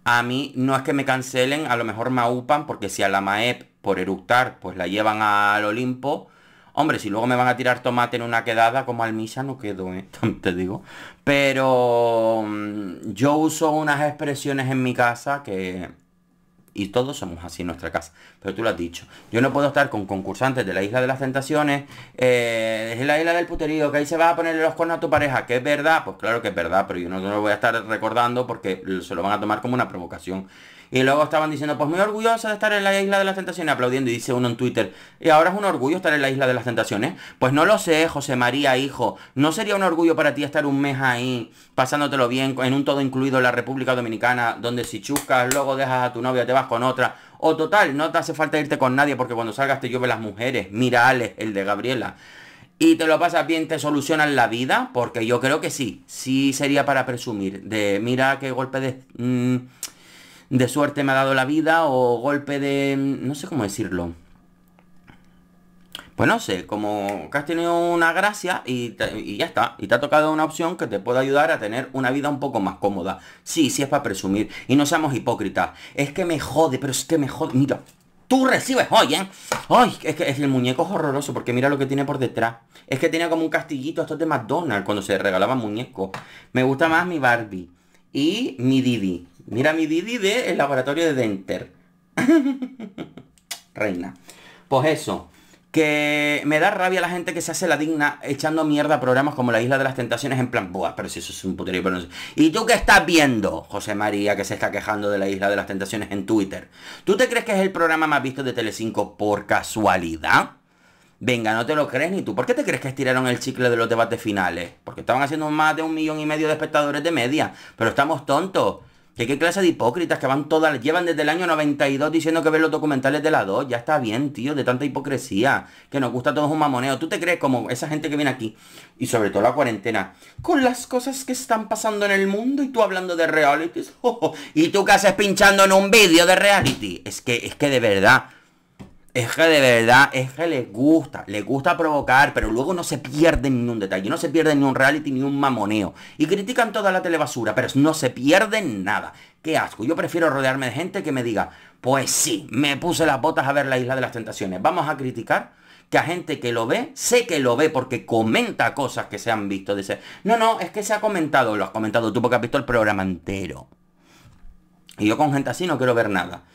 a mí no es que me cancelen, a lo mejor me upan porque si a la MAEP por eructar, pues la llevan al Olimpo. Hombre, si luego me van a tirar tomate en una quedada, como al misa no quedo, ¿eh? [laughs] te digo. Pero mm, yo uso unas expresiones en mi casa que y todos somos así en nuestra casa. Pero tú lo has dicho. Yo no puedo estar con concursantes de la isla de las tentaciones, eh, es la isla del puterío, que ahí se va a ponerle los cuernos a tu pareja, que es verdad, pues claro que es verdad, pero yo no lo voy a estar recordando porque se lo van a tomar como una provocación. Y luego estaban diciendo, pues muy orgullosa de estar en la isla de las tentaciones, aplaudiendo, y dice uno en Twitter, y ahora es un orgullo estar en la isla de las tentaciones. Pues no lo sé, José María, hijo, ¿no sería un orgullo para ti estar un mes ahí, pasándotelo bien, en un todo incluido la República Dominicana, donde si chuscas, luego dejas a tu novia, te vas con otra, o total, no te hace falta irte con nadie porque cuando salgas te llueve las mujeres. Mira Ale, el de Gabriela. Y te lo pasas bien, te solucionan la vida, porque yo creo que sí. Sí sería para presumir. De mira qué golpe de. Mm, de suerte me ha dado la vida o golpe de... no sé cómo decirlo. Pues no sé, como que has tenido una gracia y, ya está. Y te ha tocado una opción que te puede ayudar a tener una vida un poco más cómoda. Sí, sí es para presumir. Y no seamos hipócritas. Es que me jode, pero es que me jode. Mira, tú recibes hoy, ¿eh? Ay, es que el muñeco es horroroso porque mira lo que tiene por detrás. Es que tenía como un castillito estos de McDonald's cuando se regalaban muñecos. Me gusta más mi Barbie y mi Didi. Mira mi Didi de El laboratorio de Denter. [laughs] Reina. Pues eso. Que me da rabia la gente que se hace la digna echando mierda a programas como La Isla de las Tentaciones en plan, buah, pero si eso es un puterío, pero no sé. ¿Y tú qué estás viendo, José María, que se está quejando de La Isla de las Tentaciones en Twitter? ¿Tú te crees que es el programa más visto de Telecinco por casualidad? Venga, no te lo crees ni tú. ¿Por qué te crees que estiraron el chicle de los debates finales? Porque estaban haciendo más de un millón y medio de espectadores de media. Pero estamos tontos. Que qué clase de hipócritas que van todas, llevan desde el año 92 diciendo que ven los documentales de la 2. Ya está bien, tío, de tanta hipocresía. Que nos gusta a todos un mamoneo. ¿Tú te crees como esa gente que viene aquí? Y sobre todo la cuarentena. Con las cosas que están pasando en el mundo y tú hablando de reality. [laughs] y tú que haces pinchando en un vídeo de reality. Es que, es que de verdad. Es que de verdad, es que les gusta, les gusta provocar, pero luego no se pierde ni un detalle, no se pierde ni un reality ni un mamoneo. Y critican toda la telebasura, pero no se pierden nada. Qué asco, yo prefiero rodearme de gente que me diga, pues sí, me puse las botas a ver la isla de las tentaciones. Vamos a criticar que a gente que lo ve, sé que lo ve porque comenta cosas que se han visto. Dice, no, no, es que se ha comentado, lo has comentado tú porque has visto el programa entero. Y yo con gente así no quiero ver nada.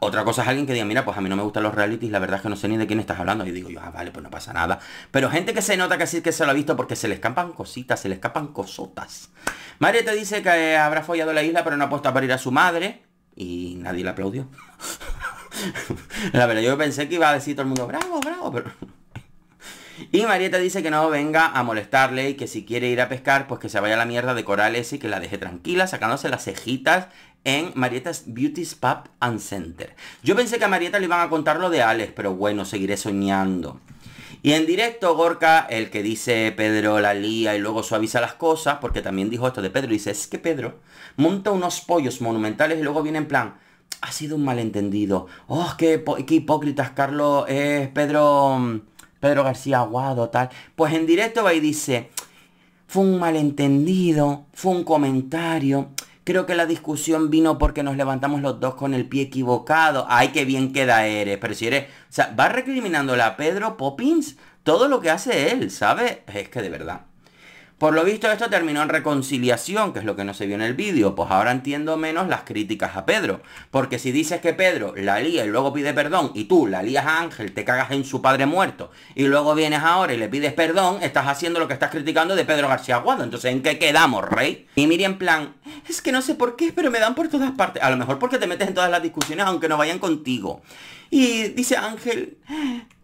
Otra cosa es alguien que diga, mira, pues a mí no me gustan los realities, la verdad es que no sé ni de quién estás hablando. Y digo yo, ah, vale, pues no pasa nada. Pero gente que se nota que sí que se lo ha visto porque se le escapan cositas, se le escapan cosotas. Marieta dice que habrá follado la isla, pero no ha puesto a parir a su madre. Y nadie le aplaudió. [laughs] la verdad, yo pensé que iba a decir todo el mundo, bravo, bravo, pero... [laughs] Y Marieta dice que no venga a molestarle y que si quiere ir a pescar, pues que se vaya a la mierda de corales y que la deje tranquila, sacándose las cejitas en Marietas Beauty's Pub and Center. Yo pensé que a Marieta le iban a contar lo de Alex, pero bueno, seguiré soñando. Y en directo, Gorka, el que dice Pedro la lía y luego suaviza las cosas, porque también dijo esto de Pedro, dice, es que Pedro monta unos pollos monumentales y luego viene en plan, ha sido un malentendido. Oh, qué, hipócritas, Carlos, es Pedro, Pedro García Aguado, tal. Pues en directo va y dice, fue un malentendido, fue un comentario. Creo que la discusión vino porque nos levantamos los dos con el pie equivocado. Ay, qué bien queda eres. Pero si eres... O sea, va recriminándole a Pedro Poppins todo lo que hace él, ¿sabes? Es que de verdad. Por lo visto esto terminó en reconciliación, que es lo que no se vio en el vídeo. Pues ahora entiendo menos las críticas a Pedro. Porque si dices que Pedro la lía y luego pide perdón, y tú la lías a Ángel, te cagas en su padre muerto, y luego vienes ahora y le pides perdón, estás haciendo lo que estás criticando de Pedro García Aguado. Entonces, ¿en qué quedamos, rey? Y miren en plan, es que no sé por qué, pero me dan por todas partes. A lo mejor porque te metes en todas las discusiones, aunque no vayan contigo. Y dice Ángel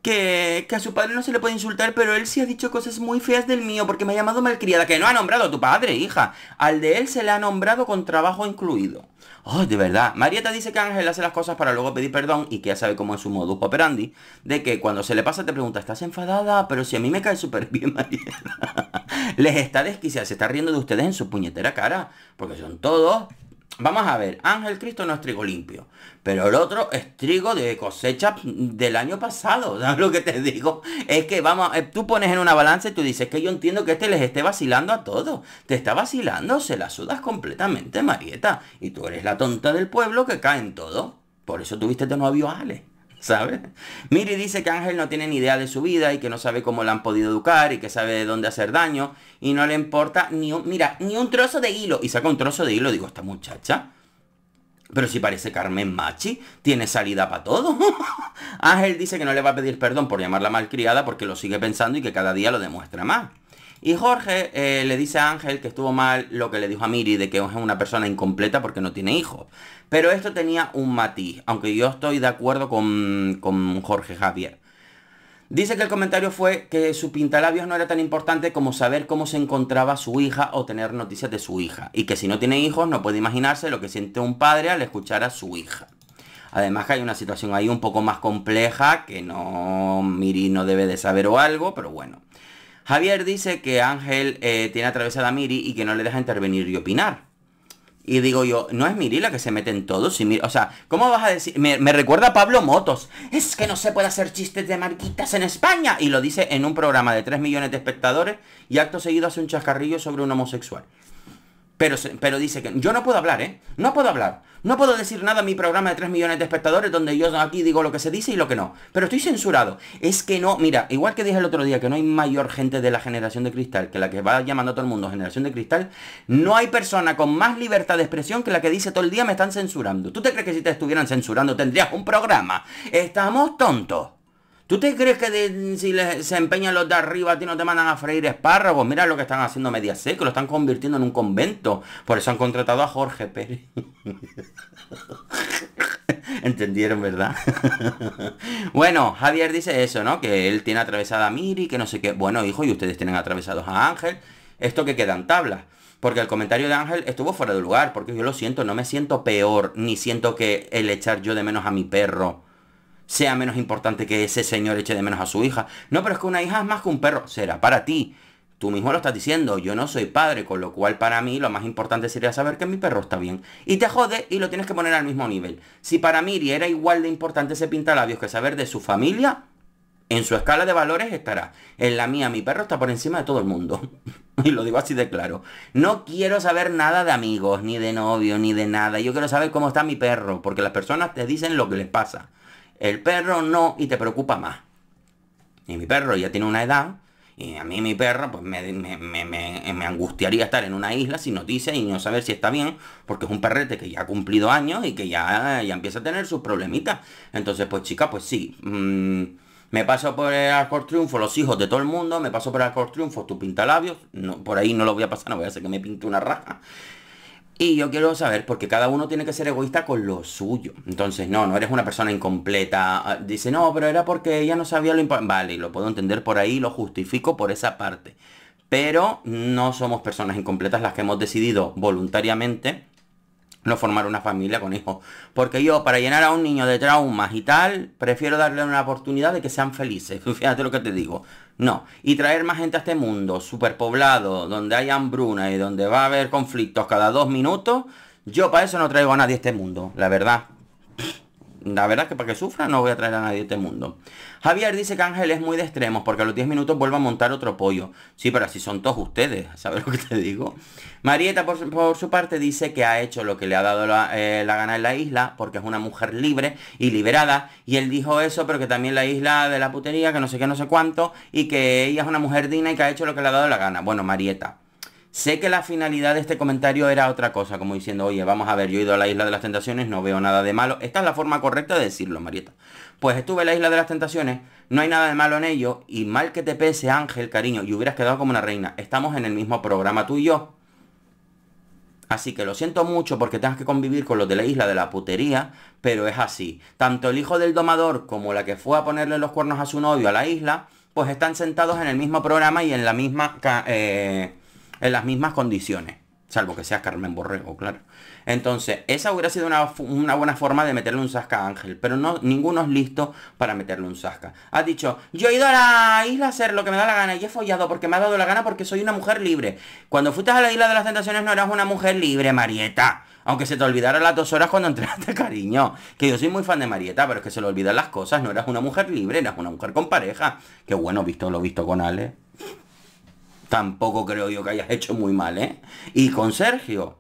que, que, a su padre no se le puede insultar, pero él sí ha dicho cosas muy feas del mío porque me ha llamado malcriada, que no ha nombrado a tu padre, hija. Al de él se le ha nombrado con trabajo incluido. Oh, de verdad. Marieta dice que Ángel hace las cosas para luego pedir perdón y que ya sabe cómo es su modus operandi. De que cuando se le pasa te pregunta, ¿estás enfadada? Pero si a mí me cae súper bien, [laughs] Marieta. Les está desquiciada, se está riendo de ustedes en su puñetera cara. Porque son todos Vamos a ver, Ángel Cristo no es trigo limpio, pero el otro es trigo de cosecha del año pasado. [laughs] lo que te digo? Es que vamos, eh, tú pones en una balanza y tú dices que yo entiendo que este les esté vacilando a todos. Te está vacilando, se la sudas completamente, Marieta. Y tú eres la tonta del pueblo que cae en todo. Por eso tuviste de novio a Ale. ¿sabes? Miri dice que Ángel no tiene ni idea de su vida y que no sabe cómo la han podido educar y que sabe de dónde hacer daño y no le importa ni un, mira, ni un trozo de hilo. Y saca un trozo de hilo, digo, esta muchacha. Pero si parece Carmen Machi, tiene salida para todo. [laughs] Ángel dice que no le va a pedir perdón por llamarla malcriada porque lo sigue pensando y que cada día lo demuestra más. Y Jorge eh, le dice a Ángel que estuvo mal lo que le dijo a Miri de que es una persona incompleta porque no tiene hijos. Pero esto tenía un matiz, aunque yo estoy de acuerdo con, con Jorge Javier. Dice que el comentario fue que su pintalabios no era tan importante como saber cómo se encontraba su hija o tener noticias de su hija. Y que si no tiene hijos no puede imaginarse lo que siente un padre al escuchar a su hija. Además que hay una situación ahí un poco más compleja que no Miri no debe de saber o algo, pero bueno. Javier dice que Ángel eh, tiene atravesada a Miri y que no le deja intervenir y opinar. Y digo yo, no es Miri la que se mete en todo. o sea, ¿cómo vas a decir? Me, me, recuerda a Pablo Motos. Es que no se puede hacer chistes de marquitas en España. Y lo dice en un programa de 3 millones de espectadores y acto seguido hace un chascarrillo sobre un homosexual. Pero, pero dice que yo no puedo hablar, ¿eh? No puedo hablar. No puedo decir nada en mi programa de 3 millones de espectadores donde yo aquí digo lo que se dice y lo que no. Pero estoy censurado. Es que no, mira, igual que dije el otro día que no hay mayor gente de la generación de cristal que la que va llamando a todo el mundo generación de cristal, no hay persona con más libertad de expresión que la que dice todo el día me están censurando. ¿Tú te crees que si te estuvieran censurando tendrías un programa? Estamos tontos. ¿Tú te crees que si se empeñan los de arriba a ti no te mandan a freír espárragos? Pues mira lo que están haciendo media seco, lo están convirtiendo en un convento. Por eso han contratado a Jorge Pérez. [laughs] Entendieron, ¿verdad? [laughs] bueno, Javier dice eso, ¿no? Que él tiene atravesada a Miri, que no sé qué. Bueno, hijo, y ustedes tienen atravesados a Ángel. Esto que quedan tablas. Porque el comentario de Ángel estuvo fuera de lugar, porque yo lo siento, no me siento peor, ni siento que el echar yo de menos a mi perro sea menos importante que ese señor eche de menos a su hija. No, pero es que una hija es más que un perro. Será para ti. Tú mismo lo estás diciendo, yo no soy padre, con lo cual para mí lo más importante sería saber que mi perro está bien. Y te jode y lo tienes que poner al mismo nivel. Si para Miri era igual de importante ese pintalabios que saber de su familia, en su escala de valores estará. En la mía, mi perro está por encima de todo el mundo. [laughs] y lo digo así de claro. No quiero saber nada de amigos, ni de novio, ni de nada. Yo quiero saber cómo está mi perro, porque las personas te dicen lo que les pasa el perro no, y te preocupa más. Y mi perro ya tiene una edad, y a mí mi perro pues me, me, me, angustiaría estar en una isla sin noticias y no saber si está bien, porque es un perrete que ya ha cumplido años y que ya, ya empieza a tener sus problemitas. Entonces, pues chica, pues sí. Mm, me paso por el arco Triunfo, los hijos de todo el mundo, me paso por el Arcor Triunfo, tu pintalabios, no, por ahí no lo voy a pasar, no voy a hacer que me pinte una raja. Y yo quiero saber, porque cada uno tiene que ser egoísta con lo suyo. Entonces, no, no eres una persona incompleta. Ah, dice, no, pero era porque ella no sabía lo importante. Vale, lo puedo entender por ahí, lo justifico por esa parte. Pero no somos personas incompletas las que hemos decidido voluntariamente no formar una familia con hijos. Porque yo, para llenar a un niño de traumas y tal, prefiero darle una oportunidad de que sean felices. [laughs] Fíjate lo que te digo. No. Y traer más gente a este mundo superpoblado, donde hay hambruna y donde va a haber conflictos cada dos minutos, yo para eso no traigo a nadie a este mundo, la verdad la verdad es que para que sufra no voy a traer a nadie de este mundo. Javier dice que Ángel es muy de extremos porque a los 10 minutos vuelve a montar otro pollo. Sí, pero así son todos ustedes, ¿sabes lo que te digo? Marieta por, su parte dice que ha hecho lo que le ha dado la, eh, la, gana en la isla porque es una mujer libre y liberada y él dijo eso pero que también la isla de la putería que no sé qué, no sé cuánto y que ella es una mujer digna y que ha hecho lo que le ha dado la gana. Bueno, Marieta. Sé que la finalidad de este comentario era otra cosa, como diciendo, oye, vamos a ver, yo he ido a la isla de las tentaciones, no veo nada de malo. Esta es la forma correcta de decirlo, Marieta. Pues estuve en la isla de las tentaciones, no hay nada de malo en ello, y mal que te pese, Ángel, cariño, y hubieras quedado como una reina. Estamos en el mismo programa tú y yo. Así que lo siento mucho porque tengas que convivir con los de la isla de la putería, pero es así. Tanto el hijo del domador como la que fue a ponerle los cuernos a su novio a la isla, pues están sentados en el mismo programa y en la misma... Eh, en las mismas condiciones. Salvo que seas Carmen Borrego, claro. Entonces, esa hubiera sido una, buena forma de meterle un sasca a Ángel. Pero no, ninguno es listo para meterle un sasca. Ha dicho, yo he ido a la isla a hacer lo que me da la gana y he follado porque me ha dado la gana porque soy una mujer libre. Cuando fuiste a la isla de las tentaciones no eras una mujer libre, Marieta. Aunque se te olvidara las dos horas cuando entraste, [laughs] cariño. Que yo soy muy fan de Marieta, pero es que se le olvidan las cosas. No eras una mujer libre, eras una mujer con pareja. Que bueno, visto lo visto con Ale tampoco creo yo que hayas hecho muy mal, ¿eh? Y con Sergio.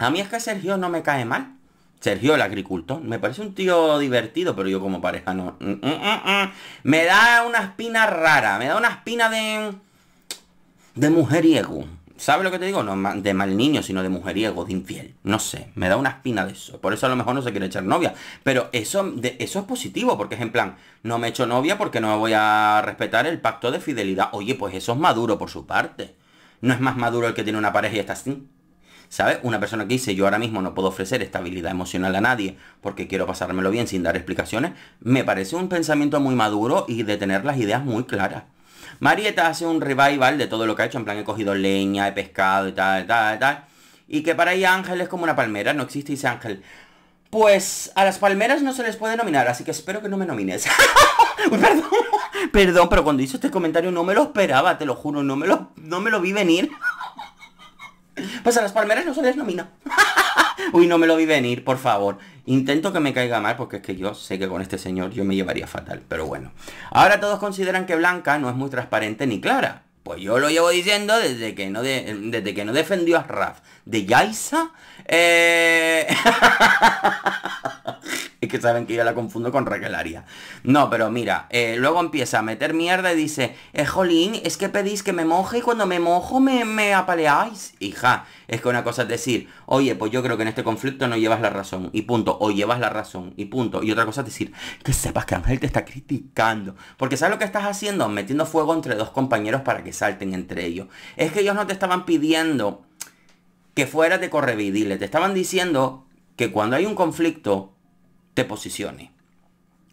A mí es que Sergio no me cae mal. Sergio, el agricultor. Me parece un tío divertido, pero yo como pareja no. Mm, mm, mm, me da una espina rara. Me da una espina de. de mujeriego sabe lo que te digo? No de mal niño, sino de mujeriego, de infiel. No sé, me da una espina de eso. Por eso a lo mejor no se quiere echar novia. Pero eso, de, eso es positivo, porque es en plan, no me echo novia porque no voy a respetar el pacto de fidelidad. Oye, pues eso es maduro por su parte. No es más maduro el que tiene una pareja y está así. ¿Sabes? Una persona que dice, yo ahora mismo no puedo ofrecer estabilidad emocional a nadie porque quiero pasármelo bien sin dar explicaciones, me parece un pensamiento muy maduro y de tener las ideas muy claras. Marieta hace un revival de todo lo que ha hecho, en plan he cogido leña, he pescado y tal, tal, tal. Y que para ella Ángel es como una palmera, no existe ese Ángel. Pues a las palmeras no se les puede nominar, así que espero que no me nomines. [laughs] perdón, perdón, pero cuando hizo este comentario no me lo esperaba, te lo juro, no me lo, no me lo vi venir. [laughs] Pues a las palmeras no se les nomina. [laughs] Uy, no me lo vi venir, por favor. Intento que me caiga mal porque es que yo sé que con este señor yo me llevaría fatal, pero bueno. Ahora todos consideran que Blanca no es muy transparente ni clara. Pues yo lo llevo diciendo desde que no, desde que no defendió a Raf de Yaisa eh, [laughs] es que saben que yo la confundo con regalaria No, pero mira, eh, luego empieza a meter mierda y dice, eh, jolín, es que pedís que me moje y cuando me mojo me, me apaleáis. Hija, es que una cosa es decir, oye, pues yo creo que en este conflicto no llevas la razón y punto, o llevas la razón y punto. Y otra cosa es decir, que sepas que Ángel te está criticando. Porque ¿sabes lo que estás haciendo? Metiendo fuego entre dos compañeros para que salten entre ellos. Es que ellos no te estaban pidiendo que fuera de correvidile. Te estaban diciendo que cuando hay un conflicto, te posicione.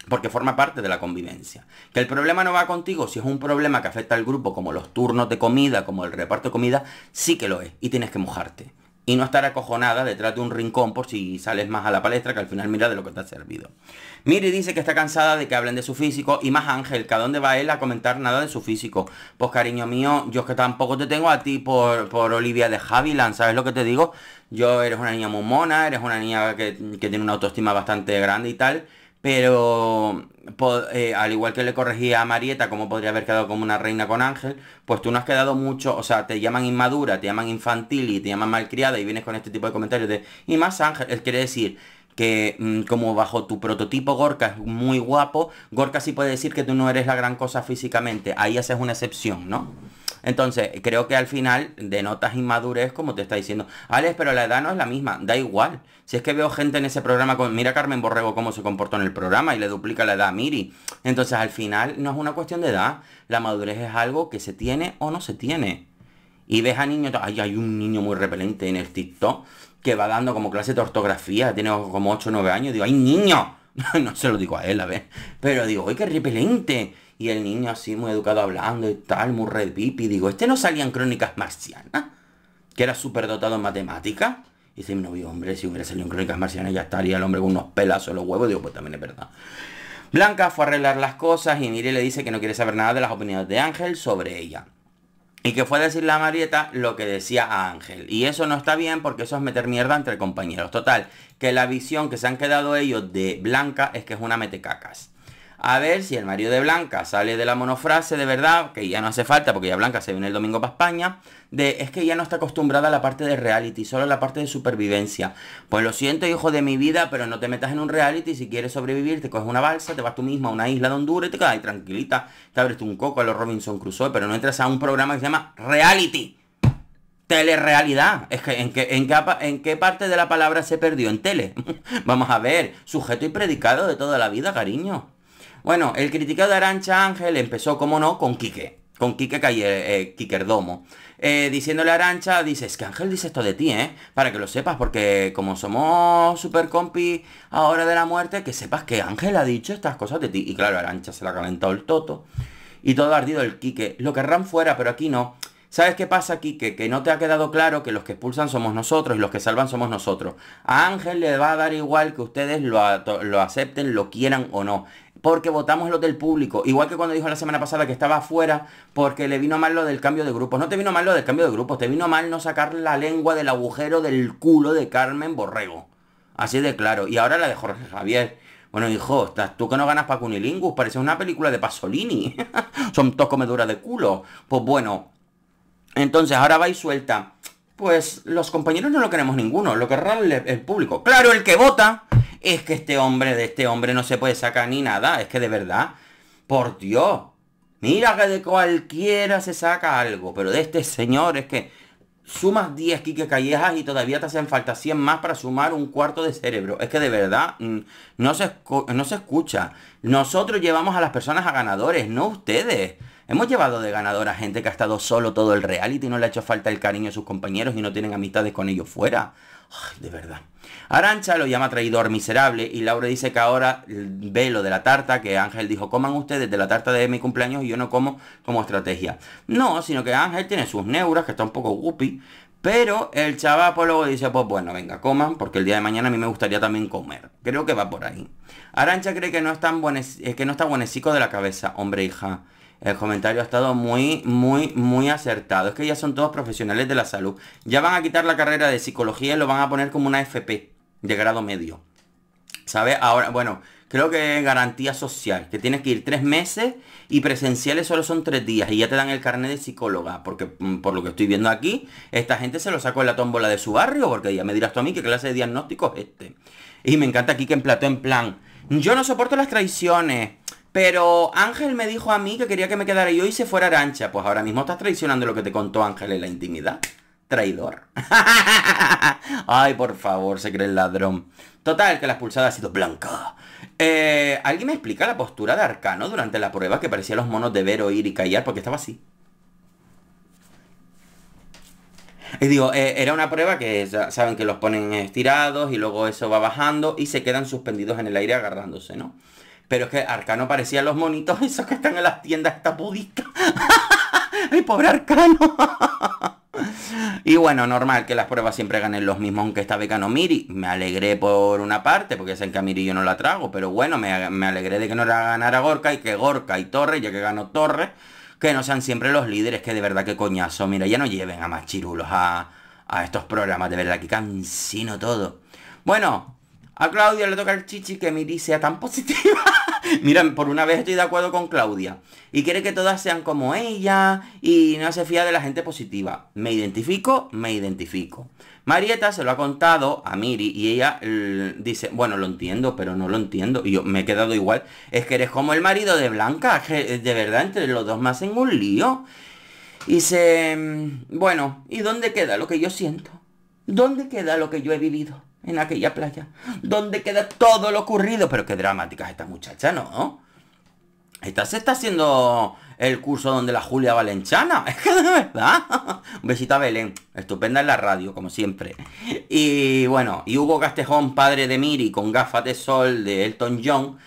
Porque forma parte de la convivencia. Que el problema no va contigo, si es un problema que afecta al grupo, como los turnos de comida, como el reparto de comida, sí que lo es. Y tienes que mojarte y no estar acojonada detrás de un rincón por si sales más a la palestra, que al final mira de lo que te ha servido. Miri dice que está cansada de que hablen de su físico y más Ángel, que a dónde va él a comentar nada de su físico. Pues cariño mío, yo es que tampoco te tengo a ti por, Olivia de Haviland, ¿sabes lo que te digo? Yo eres una niña muy mona, eres una niña que, que tiene una autoestima bastante grande y tal, pero eh, al igual que le corregía a Marieta como podría haber quedado como una reina con Ángel, pues tú no has quedado mucho, o sea, te llaman inmadura, te llaman infantil y te llaman malcriada y vienes con este tipo de comentarios de, y más Ángel, él quiere decir que mm, como bajo tu prototipo Gorka es muy guapo, Gorka sí puede decir que tú no eres la gran cosa físicamente, ahí es una excepción, ¿no? Entonces, creo que al final denotas inmadurez como te está diciendo, Alex, pero la edad no es la misma, da igual. Si es que veo gente en ese programa con... Mira Carmen Borrego cómo se comportó en el programa y le duplica la edad a Miri. Entonces al final no es una cuestión de edad. La madurez es algo que se tiene o no se tiene. Y ves a niños... hay un niño muy repelente en el TikTok que va dando como clase de ortografía. Tiene como 8 o 9 años. Digo, ¡ay, niño! [laughs] no se lo digo a él, a ver. Pero digo, ¡ay, qué repelente! Y el niño así muy educado hablando y tal, muy red pipi. Digo, este no salía en crónicas marcianas. Que era súper dotado en matemáticas. Y dice mi novio, hombre, si hubiera salido en Crónicas Marcianas ya estaría el hombre con unos pelazos en los huevos. Digo, pues también es verdad. Blanca fue a arreglar las cosas y Mire le dice que no quiere saber nada de las opiniones de Ángel sobre ella. Y que fue a decirle a Marieta lo que decía a Ángel. Y eso no está bien porque eso es meter mierda entre compañeros. Total, que la visión que se han quedado ellos de Blanca es que es una metecacas. A ver si el marido de Blanca sale de la monofrase de verdad, que ya no hace falta porque ya Blanca se viene el domingo para España, de es que ya no está acostumbrada a la parte de reality, solo a la parte de supervivencia. Pues lo siento, hijo de mi vida, pero no te metas en un reality, si quieres sobrevivir, te coges una balsa, te vas tú mismo a una isla de Honduras y te quedas ahí tranquilita, te abres tú un coco a los Robinson Crusoe, pero no entras a un programa que se llama reality. Telerealidad. Es que, ¿en en, ¿en qué parte de la palabra se perdió? En tele. [laughs] Vamos a ver, sujeto y predicado de toda la vida, cariño. Bueno, el criticado de Arancha Ángel empezó, como no, con Quique. Con Quique Calle, eh, eh, diciéndole a Arancha, dices es que Ángel dice esto de ti, ¿eh? Para que lo sepas, porque como somos super compis ahora de la muerte, que sepas que Ángel ha dicho estas cosas de ti. Y claro, Arancha se la ha calentado el toto. Y todo ardido el Quique. Lo querrán fuera, pero aquí no. ¿Sabes qué pasa, Quique? Que no te ha quedado claro que los que expulsan somos nosotros y los que salvan somos nosotros. A Ángel le va a dar igual que ustedes lo, lo acepten, lo quieran o no porque votamos lo del público. Igual que cuando dijo la semana pasada que estaba afuera porque le vino mal lo del cambio de grupos. No te vino mal lo del cambio de grupos, te vino mal no sacar la lengua del agujero del culo de Carmen Borrego. Así de claro. Y ahora la de Jorge Javier. Bueno, hijo, estás tú que no ganas para Cunilingus, parece una película de Pasolini. [laughs] Son dos comeduras de culo. Pues bueno. Entonces, ahora va y suelta. Pues los compañeros no lo queremos ninguno, lo querrá es el público. Claro, el que vota es que este hombre de este hombre no se puede sacar ni nada, es que de verdad, por Dios, mira que de cualquiera se saca algo, pero de este señor es que sumas 10 Quique Callejas y todavía te hacen falta 100 más para sumar un cuarto de cerebro. Es que de verdad mm, no se, no se escucha. Nosotros llevamos a las personas a ganadores, no ustedes. Hemos llevado de ganador a gente que ha estado solo todo el reality, y no le ha hecho falta el cariño a sus compañeros y no tienen amistades con ellos fuera. Ay, de verdad. Arancha lo llama traidor miserable y Laura dice que ahora ve lo de la tarta, que Ángel dijo, coman ustedes de la tarta de mi cumpleaños y yo no como como estrategia. No, sino que Ángel tiene sus neuras, que está un poco gupi pero el chavapo luego dice, pues bueno, venga, coman, porque el día de mañana a mí me gustaría también comer. Creo que va por ahí. Arancha cree que no, es tan eh, que no está buenecico de la cabeza, hombre hija. El comentario ha estado muy, muy, muy acertado. Es que ya son todos profesionales de la salud. Ya van a quitar la carrera de psicología y lo van a poner como una FP de grado medio. ¿Sabes? Ahora, bueno, creo que garantía social, que tienes que ir tres meses y presenciales solo son tres días y ya te dan el carnet de psicóloga, porque mm, por lo que estoy viendo aquí, esta gente se lo sacó en la tómbola de su barrio, porque ya me dirás tú a mí qué clase de diagnóstico es este. Y me encanta aquí que emplató en plan, yo no soporto las traiciones, pero Ángel me dijo a mí que quería que me quedara yo y se fuera Arancha. Pues ahora mismo estás traicionando lo que te contó Ángel en la intimidad traidor. [laughs] Ay, por favor, se cree el ladrón. Total, que la expulsada ha sido blanca. Eh, ¿Alguien me explica la postura de Arcano durante la prueba que parecía los monos de ver, oír y callar? Porque estaba así. Y digo, eh, era una prueba que ya saben que los ponen estirados y luego eso va bajando y se quedan suspendidos en el aire agarrándose, ¿no? Pero es que Arcano parecía los monitos [laughs] esos que están en las tiendas esta pudica. [laughs] ¡Ay, pobre Arcano! [laughs] Y bueno, normal que las pruebas siempre ganen los mismos, aunque esta beca no Miri. Me alegré por una parte, porque sé que a Miri yo no la trago, pero bueno, me, alegré de que no la ganara Gorka y que Gorka y Torre ya que ganó Torre que no sean siempre los líderes, que de verdad que coñazo, mira, ya no lleven a más chirulos a, a estos programas, de verdad que cansino todo. Bueno, a Claudio le toca el chichi que Miri sea tan positiva. [laughs] [laughs] Mira, por una vez estoy de acuerdo con Claudia. Y quiere que todas sean como ella y no se fía de la gente positiva. Me identifico, me identifico. Marieta se lo ha contado a Miri y ella dice, bueno, lo entiendo, pero no lo entiendo. Y yo me he quedado igual. Es que eres como el marido de Blanca. Eh, de verdad, entre los dos más en un lío. Y se... Mm, bueno, ¿y dónde queda lo que yo siento? ¿Dónde queda lo que yo he vivido? en aquella playa. Donde queda todo lo ocurrido. Pero qué dramática es esta muchacha, ¿no? Esta se está haciendo el curso donde la Julia Valenciana. [laughs] Es que de verdad. Un besito a Belén. Estupenda en la radio, como siempre. Y bueno, y Hugo Castejón, padre de Miri, con gafas de sol de Elton John.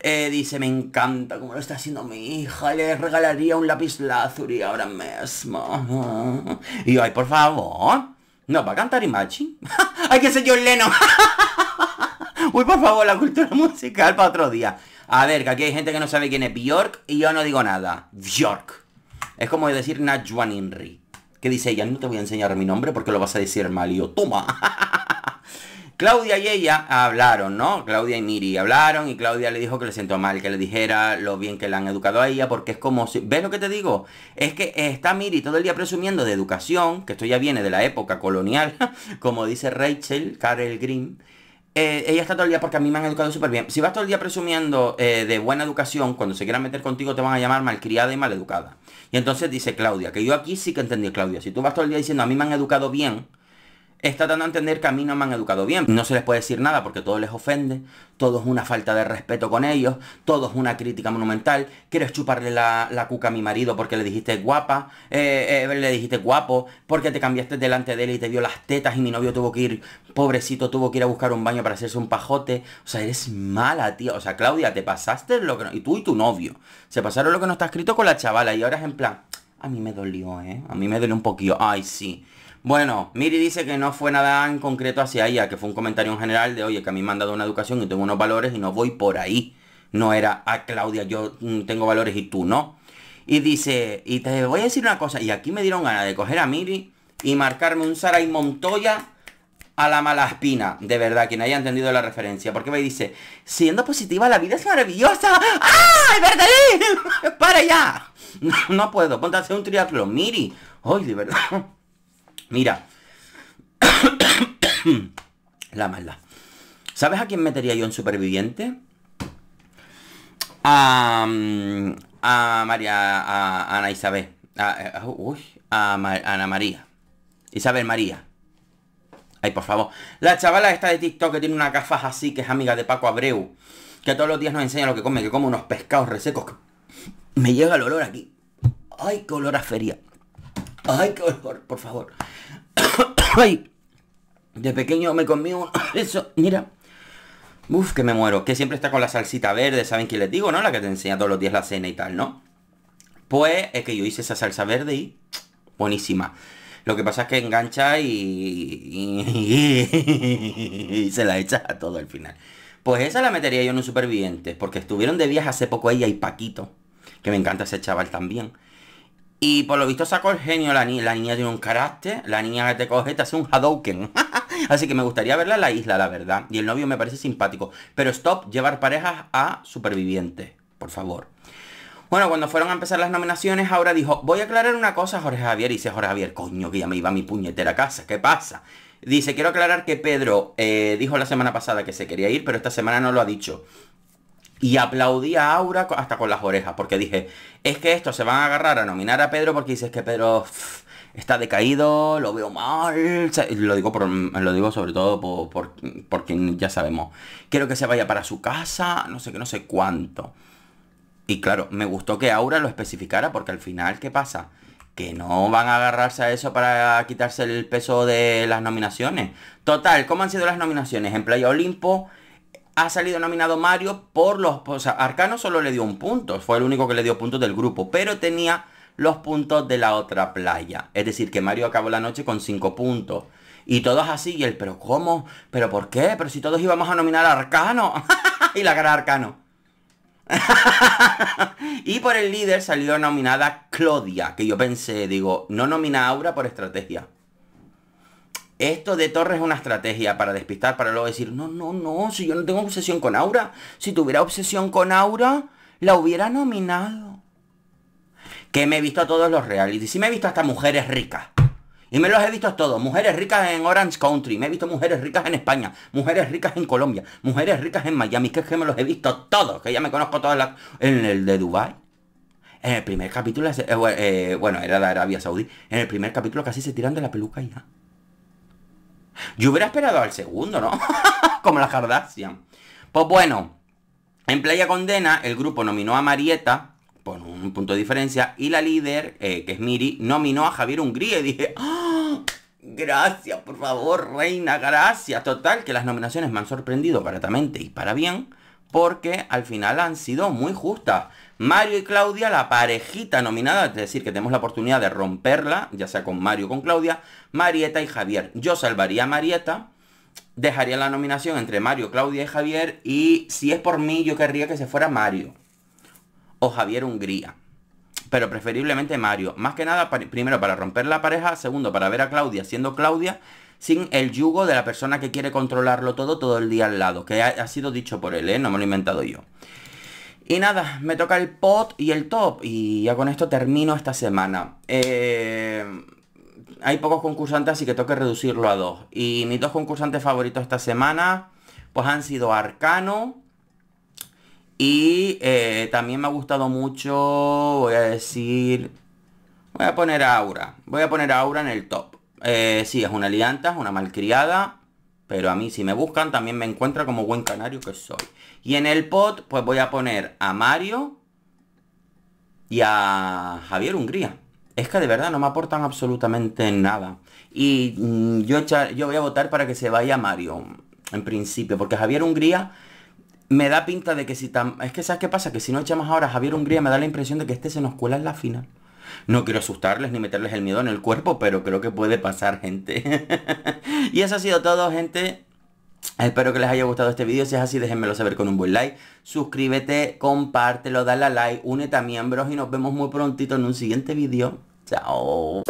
Eh, dice, me encanta como lo está haciendo mi hija, le regalaría un lápiz y ahora mismo. [laughs] Y hoy por favor, no, va a cantar machi ¡Hay que ser John Leno. Uy, por favor, la cultura musical para otro día. A ver, que aquí hay gente que no sabe quién es Bjork y yo no digo nada. Bjork. Es como decir Najwan Inri. ¿Qué dice ella? No te voy a enseñar mi nombre porque lo vas a decir mal. Y yo, toma. [laughs] Claudia y ella hablaron, ¿no? Claudia y Miri hablaron y Claudia le dijo que le sentó mal que le dijera lo bien que la han educado a ella, porque es como si, ¿ves lo que te digo? Es que está Miri todo el día presumiendo de educación, que esto ya viene de la época colonial, [laughs] como dice Rachel, Karel Green. Eh, ella está todo el día porque a mí me han educado súper bien. Si vas todo el día presumiendo eh, de buena educación, cuando se quieran meter contigo te van a llamar malcriada y maleducada. Y entonces dice Claudia, que yo aquí sí que entendí, Claudia, si tú vas todo el día diciendo a mí me han educado bien, está dando a entender que a mí no me han educado bien. No se les puede decir nada porque todo les ofende, todo es una falta de respeto con ellos, todo es una crítica monumental. Quieres chuparle la, cuca a mi marido porque le dijiste guapa, eh, eh le dijiste guapo, porque te cambiaste delante de él y te vio las tetas y mi novio tuvo que ir, pobrecito, tuvo que ir a buscar un baño para hacerse un pajote. O sea, eres mala, tío. O sea, Claudia, te pasaste lo que no... Y tú y tu novio. Se pasaron lo que no está escrito con la chavala y ahora es en plan... A mí me dolió, ¿eh? A mí me dolió un poquillo. Ay, sí. Bueno, Miri dice que no fue nada en concreto hacia ella, que fue un comentario en general de, oye, que a mí me han dado una educación y tengo unos valores y no voy por ahí. No era, a ah, Claudia, yo mm, tengo valores y tú no. Y dice, y te voy a decir una cosa, y aquí me dieron ganas de coger a Miri y marcarme un y Montoya a la mala espina, de verdad, quien haya entendido la referencia, porque me dice, siendo positiva la vida es maravillosa. ¡Ay, verdad! [laughs] ¡Para ya! [laughs] No, puedo, ponte a hacer un triatlón, Miri. ¡Ay, de verdad! Mira. [coughs] la maldad. ¿Sabes a quién metería yo en superviviente? A, mm, María, a, Ana Isabel. Eh, a, Ana María. Isabel María. Ay, por favor. La chavala esta de TikTok que tiene una gafas así, que es amiga de Paco Abreu. Que todos los días nos enseña lo que come, que come unos pescados resecos. Me llega el olor aquí. Ay, qué olor a feria. Ay, qué horror, por favor. [coughs] Ay, de pequeño me comí [coughs] Eso, mira. Uf, que me muero. Que siempre está con la salsita verde, ¿saben quién les digo, no? La que te enseña todos los días la cena y tal, ¿no? Pues es que yo hice esa salsa verde y... [tsk] Buenísima. Lo que pasa es que engancha y... y [laughs] se la echa a todo al final. Pues esa la metería yo en un superviviente, porque estuvieron de viaje hace poco ella y Paquito, que me encanta ese chaval también. Y por lo visto sacó el genio la niña. La niña tiene un carácter. La niña que te coge te hace un Hadouken. [laughs] Así que me gustaría verla en la isla, la verdad. Y el novio me parece simpático. Pero stop llevar parejas a supervivientes. Por favor. Bueno, cuando fueron a empezar las nominaciones, ahora dijo, voy a aclarar una cosa, Jorge Javier. Y dice Jorge Javier, coño, que ya me iba mi puñetera casa. ¿Qué pasa? Dice, quiero aclarar que Pedro eh, dijo la semana pasada que se quería ir, pero esta semana no lo ha dicho. Y aplaudí a Aura hasta con las orejas, porque dije, es que esto se van a agarrar a nominar a Pedro porque dices que Pedro está decaído, lo veo mal. Lo digo, lo digo sobre todo por, ya sabemos. Quiero que se vaya para su casa, no sé qué, no sé cuánto. Y claro, me gustó que Aura lo especificara porque al final, ¿qué pasa? que no van a agarrarse a eso para quitarse el peso de las nominaciones. Total, ¿cómo han sido las nominaciones? En Playa Olimpo, ha salido nominado Mario por los... O sea, Arcano solo le dio un punto, fue el único que le dio puntos del grupo, pero tenía los puntos de la otra playa. Es decir, que Mario acabó la noche con cinco puntos. Y todos así, y él, pero ¿cómo? ¿Pero por qué? Pero si todos íbamos a nominar a Arcano. [laughs] y la cara Arcano. [laughs] y por el líder salió nominada Claudia, que yo pensé, digo, no nomina a Aura por estrategia. Esto de Torres es una estrategia para despistar, para luego decir, no, no, no, si yo no tengo obsesión con Aura, si tuviera obsesión con Aura, la hubiera nominado. Que me he visto a todos los realities, si me he visto hasta mujeres ricas. Y me los he visto todos. Mujeres ricas en Orange Country. Me he visto mujeres ricas en España. Mujeres ricas en Colombia. Mujeres ricas en Miami. Que es que me los he visto todos. Que ya me conozco todas las... En el de Dubai. En el primer capítulo... Eh, eh, bueno, era de Arabia Saudí. En el primer capítulo casi se tiran de la peluca ya. Yo hubiera esperado al segundo, ¿no? [laughs] Como la Kardashian. Pues bueno, en Playa Condena el grupo nominó a Marieta, por un punto de diferencia, y la líder, eh, que es Miri, nominó a Javier Hungría. Y dije, ¡Ah! gracias, por favor, reina, gracias. Total, que las nominaciones me han sorprendido baratamente y para bien porque al final han sido muy justas. Mario y Claudia, la parejita nominada, es decir, que tenemos la oportunidad de romperla, ya sea con Mario o con Claudia, Marieta y Javier. Yo salvaría a Marieta, dejaría la nominación entre Mario, Claudia y Javier, y si es por mí, yo querría que se fuera Mario o Javier Hungría. Pero preferiblemente Mario. Más que nada, primero para romper la pareja, segundo para ver a Claudia siendo Claudia sin el yugo de la persona que quiere controlarlo todo todo el día al lado, que ha, sido dicho por él, ¿eh? no me lo he inventado yo. Y nada, me toca el pot y el top. Y ya con esto termino esta semana. Eh, hay pocos concursantes, así que tengo que reducirlo a dos. Y mis dos concursantes favoritos esta semana, pues han sido Arcano. Y eh, también me ha gustado mucho, voy a decir... Voy a poner a Aura. Voy a poner a Aura en el top. Eh, sí, es una alianza es una malcriada. Pero a mí, si me buscan, también me encuentra como buen canario que soy. Y en el pot, pues voy a poner a Mario y a Javier Hungría. Es que de verdad no me aportan absolutamente nada. Y mm, yo, yo voy a votar para que se vaya Mario, en principio. Porque Javier Hungría me da pinta de que si tan... Es que ¿sabes qué pasa? Que si no echamos ahora a Javier Hungría, me da la impresión de que este se nos cuela en la final. No quiero asustarles ni meterles el miedo en el cuerpo, pero creo que puede pasar, gente. [laughs] y eso ha sido todo, gente. Espero que les haya gustado este vídeo, si es así déjenmelo saber con un buen like, suscríbete, compártelo, dale a like, únete a miembros y nos vemos muy prontito en un siguiente vídeo. Chao.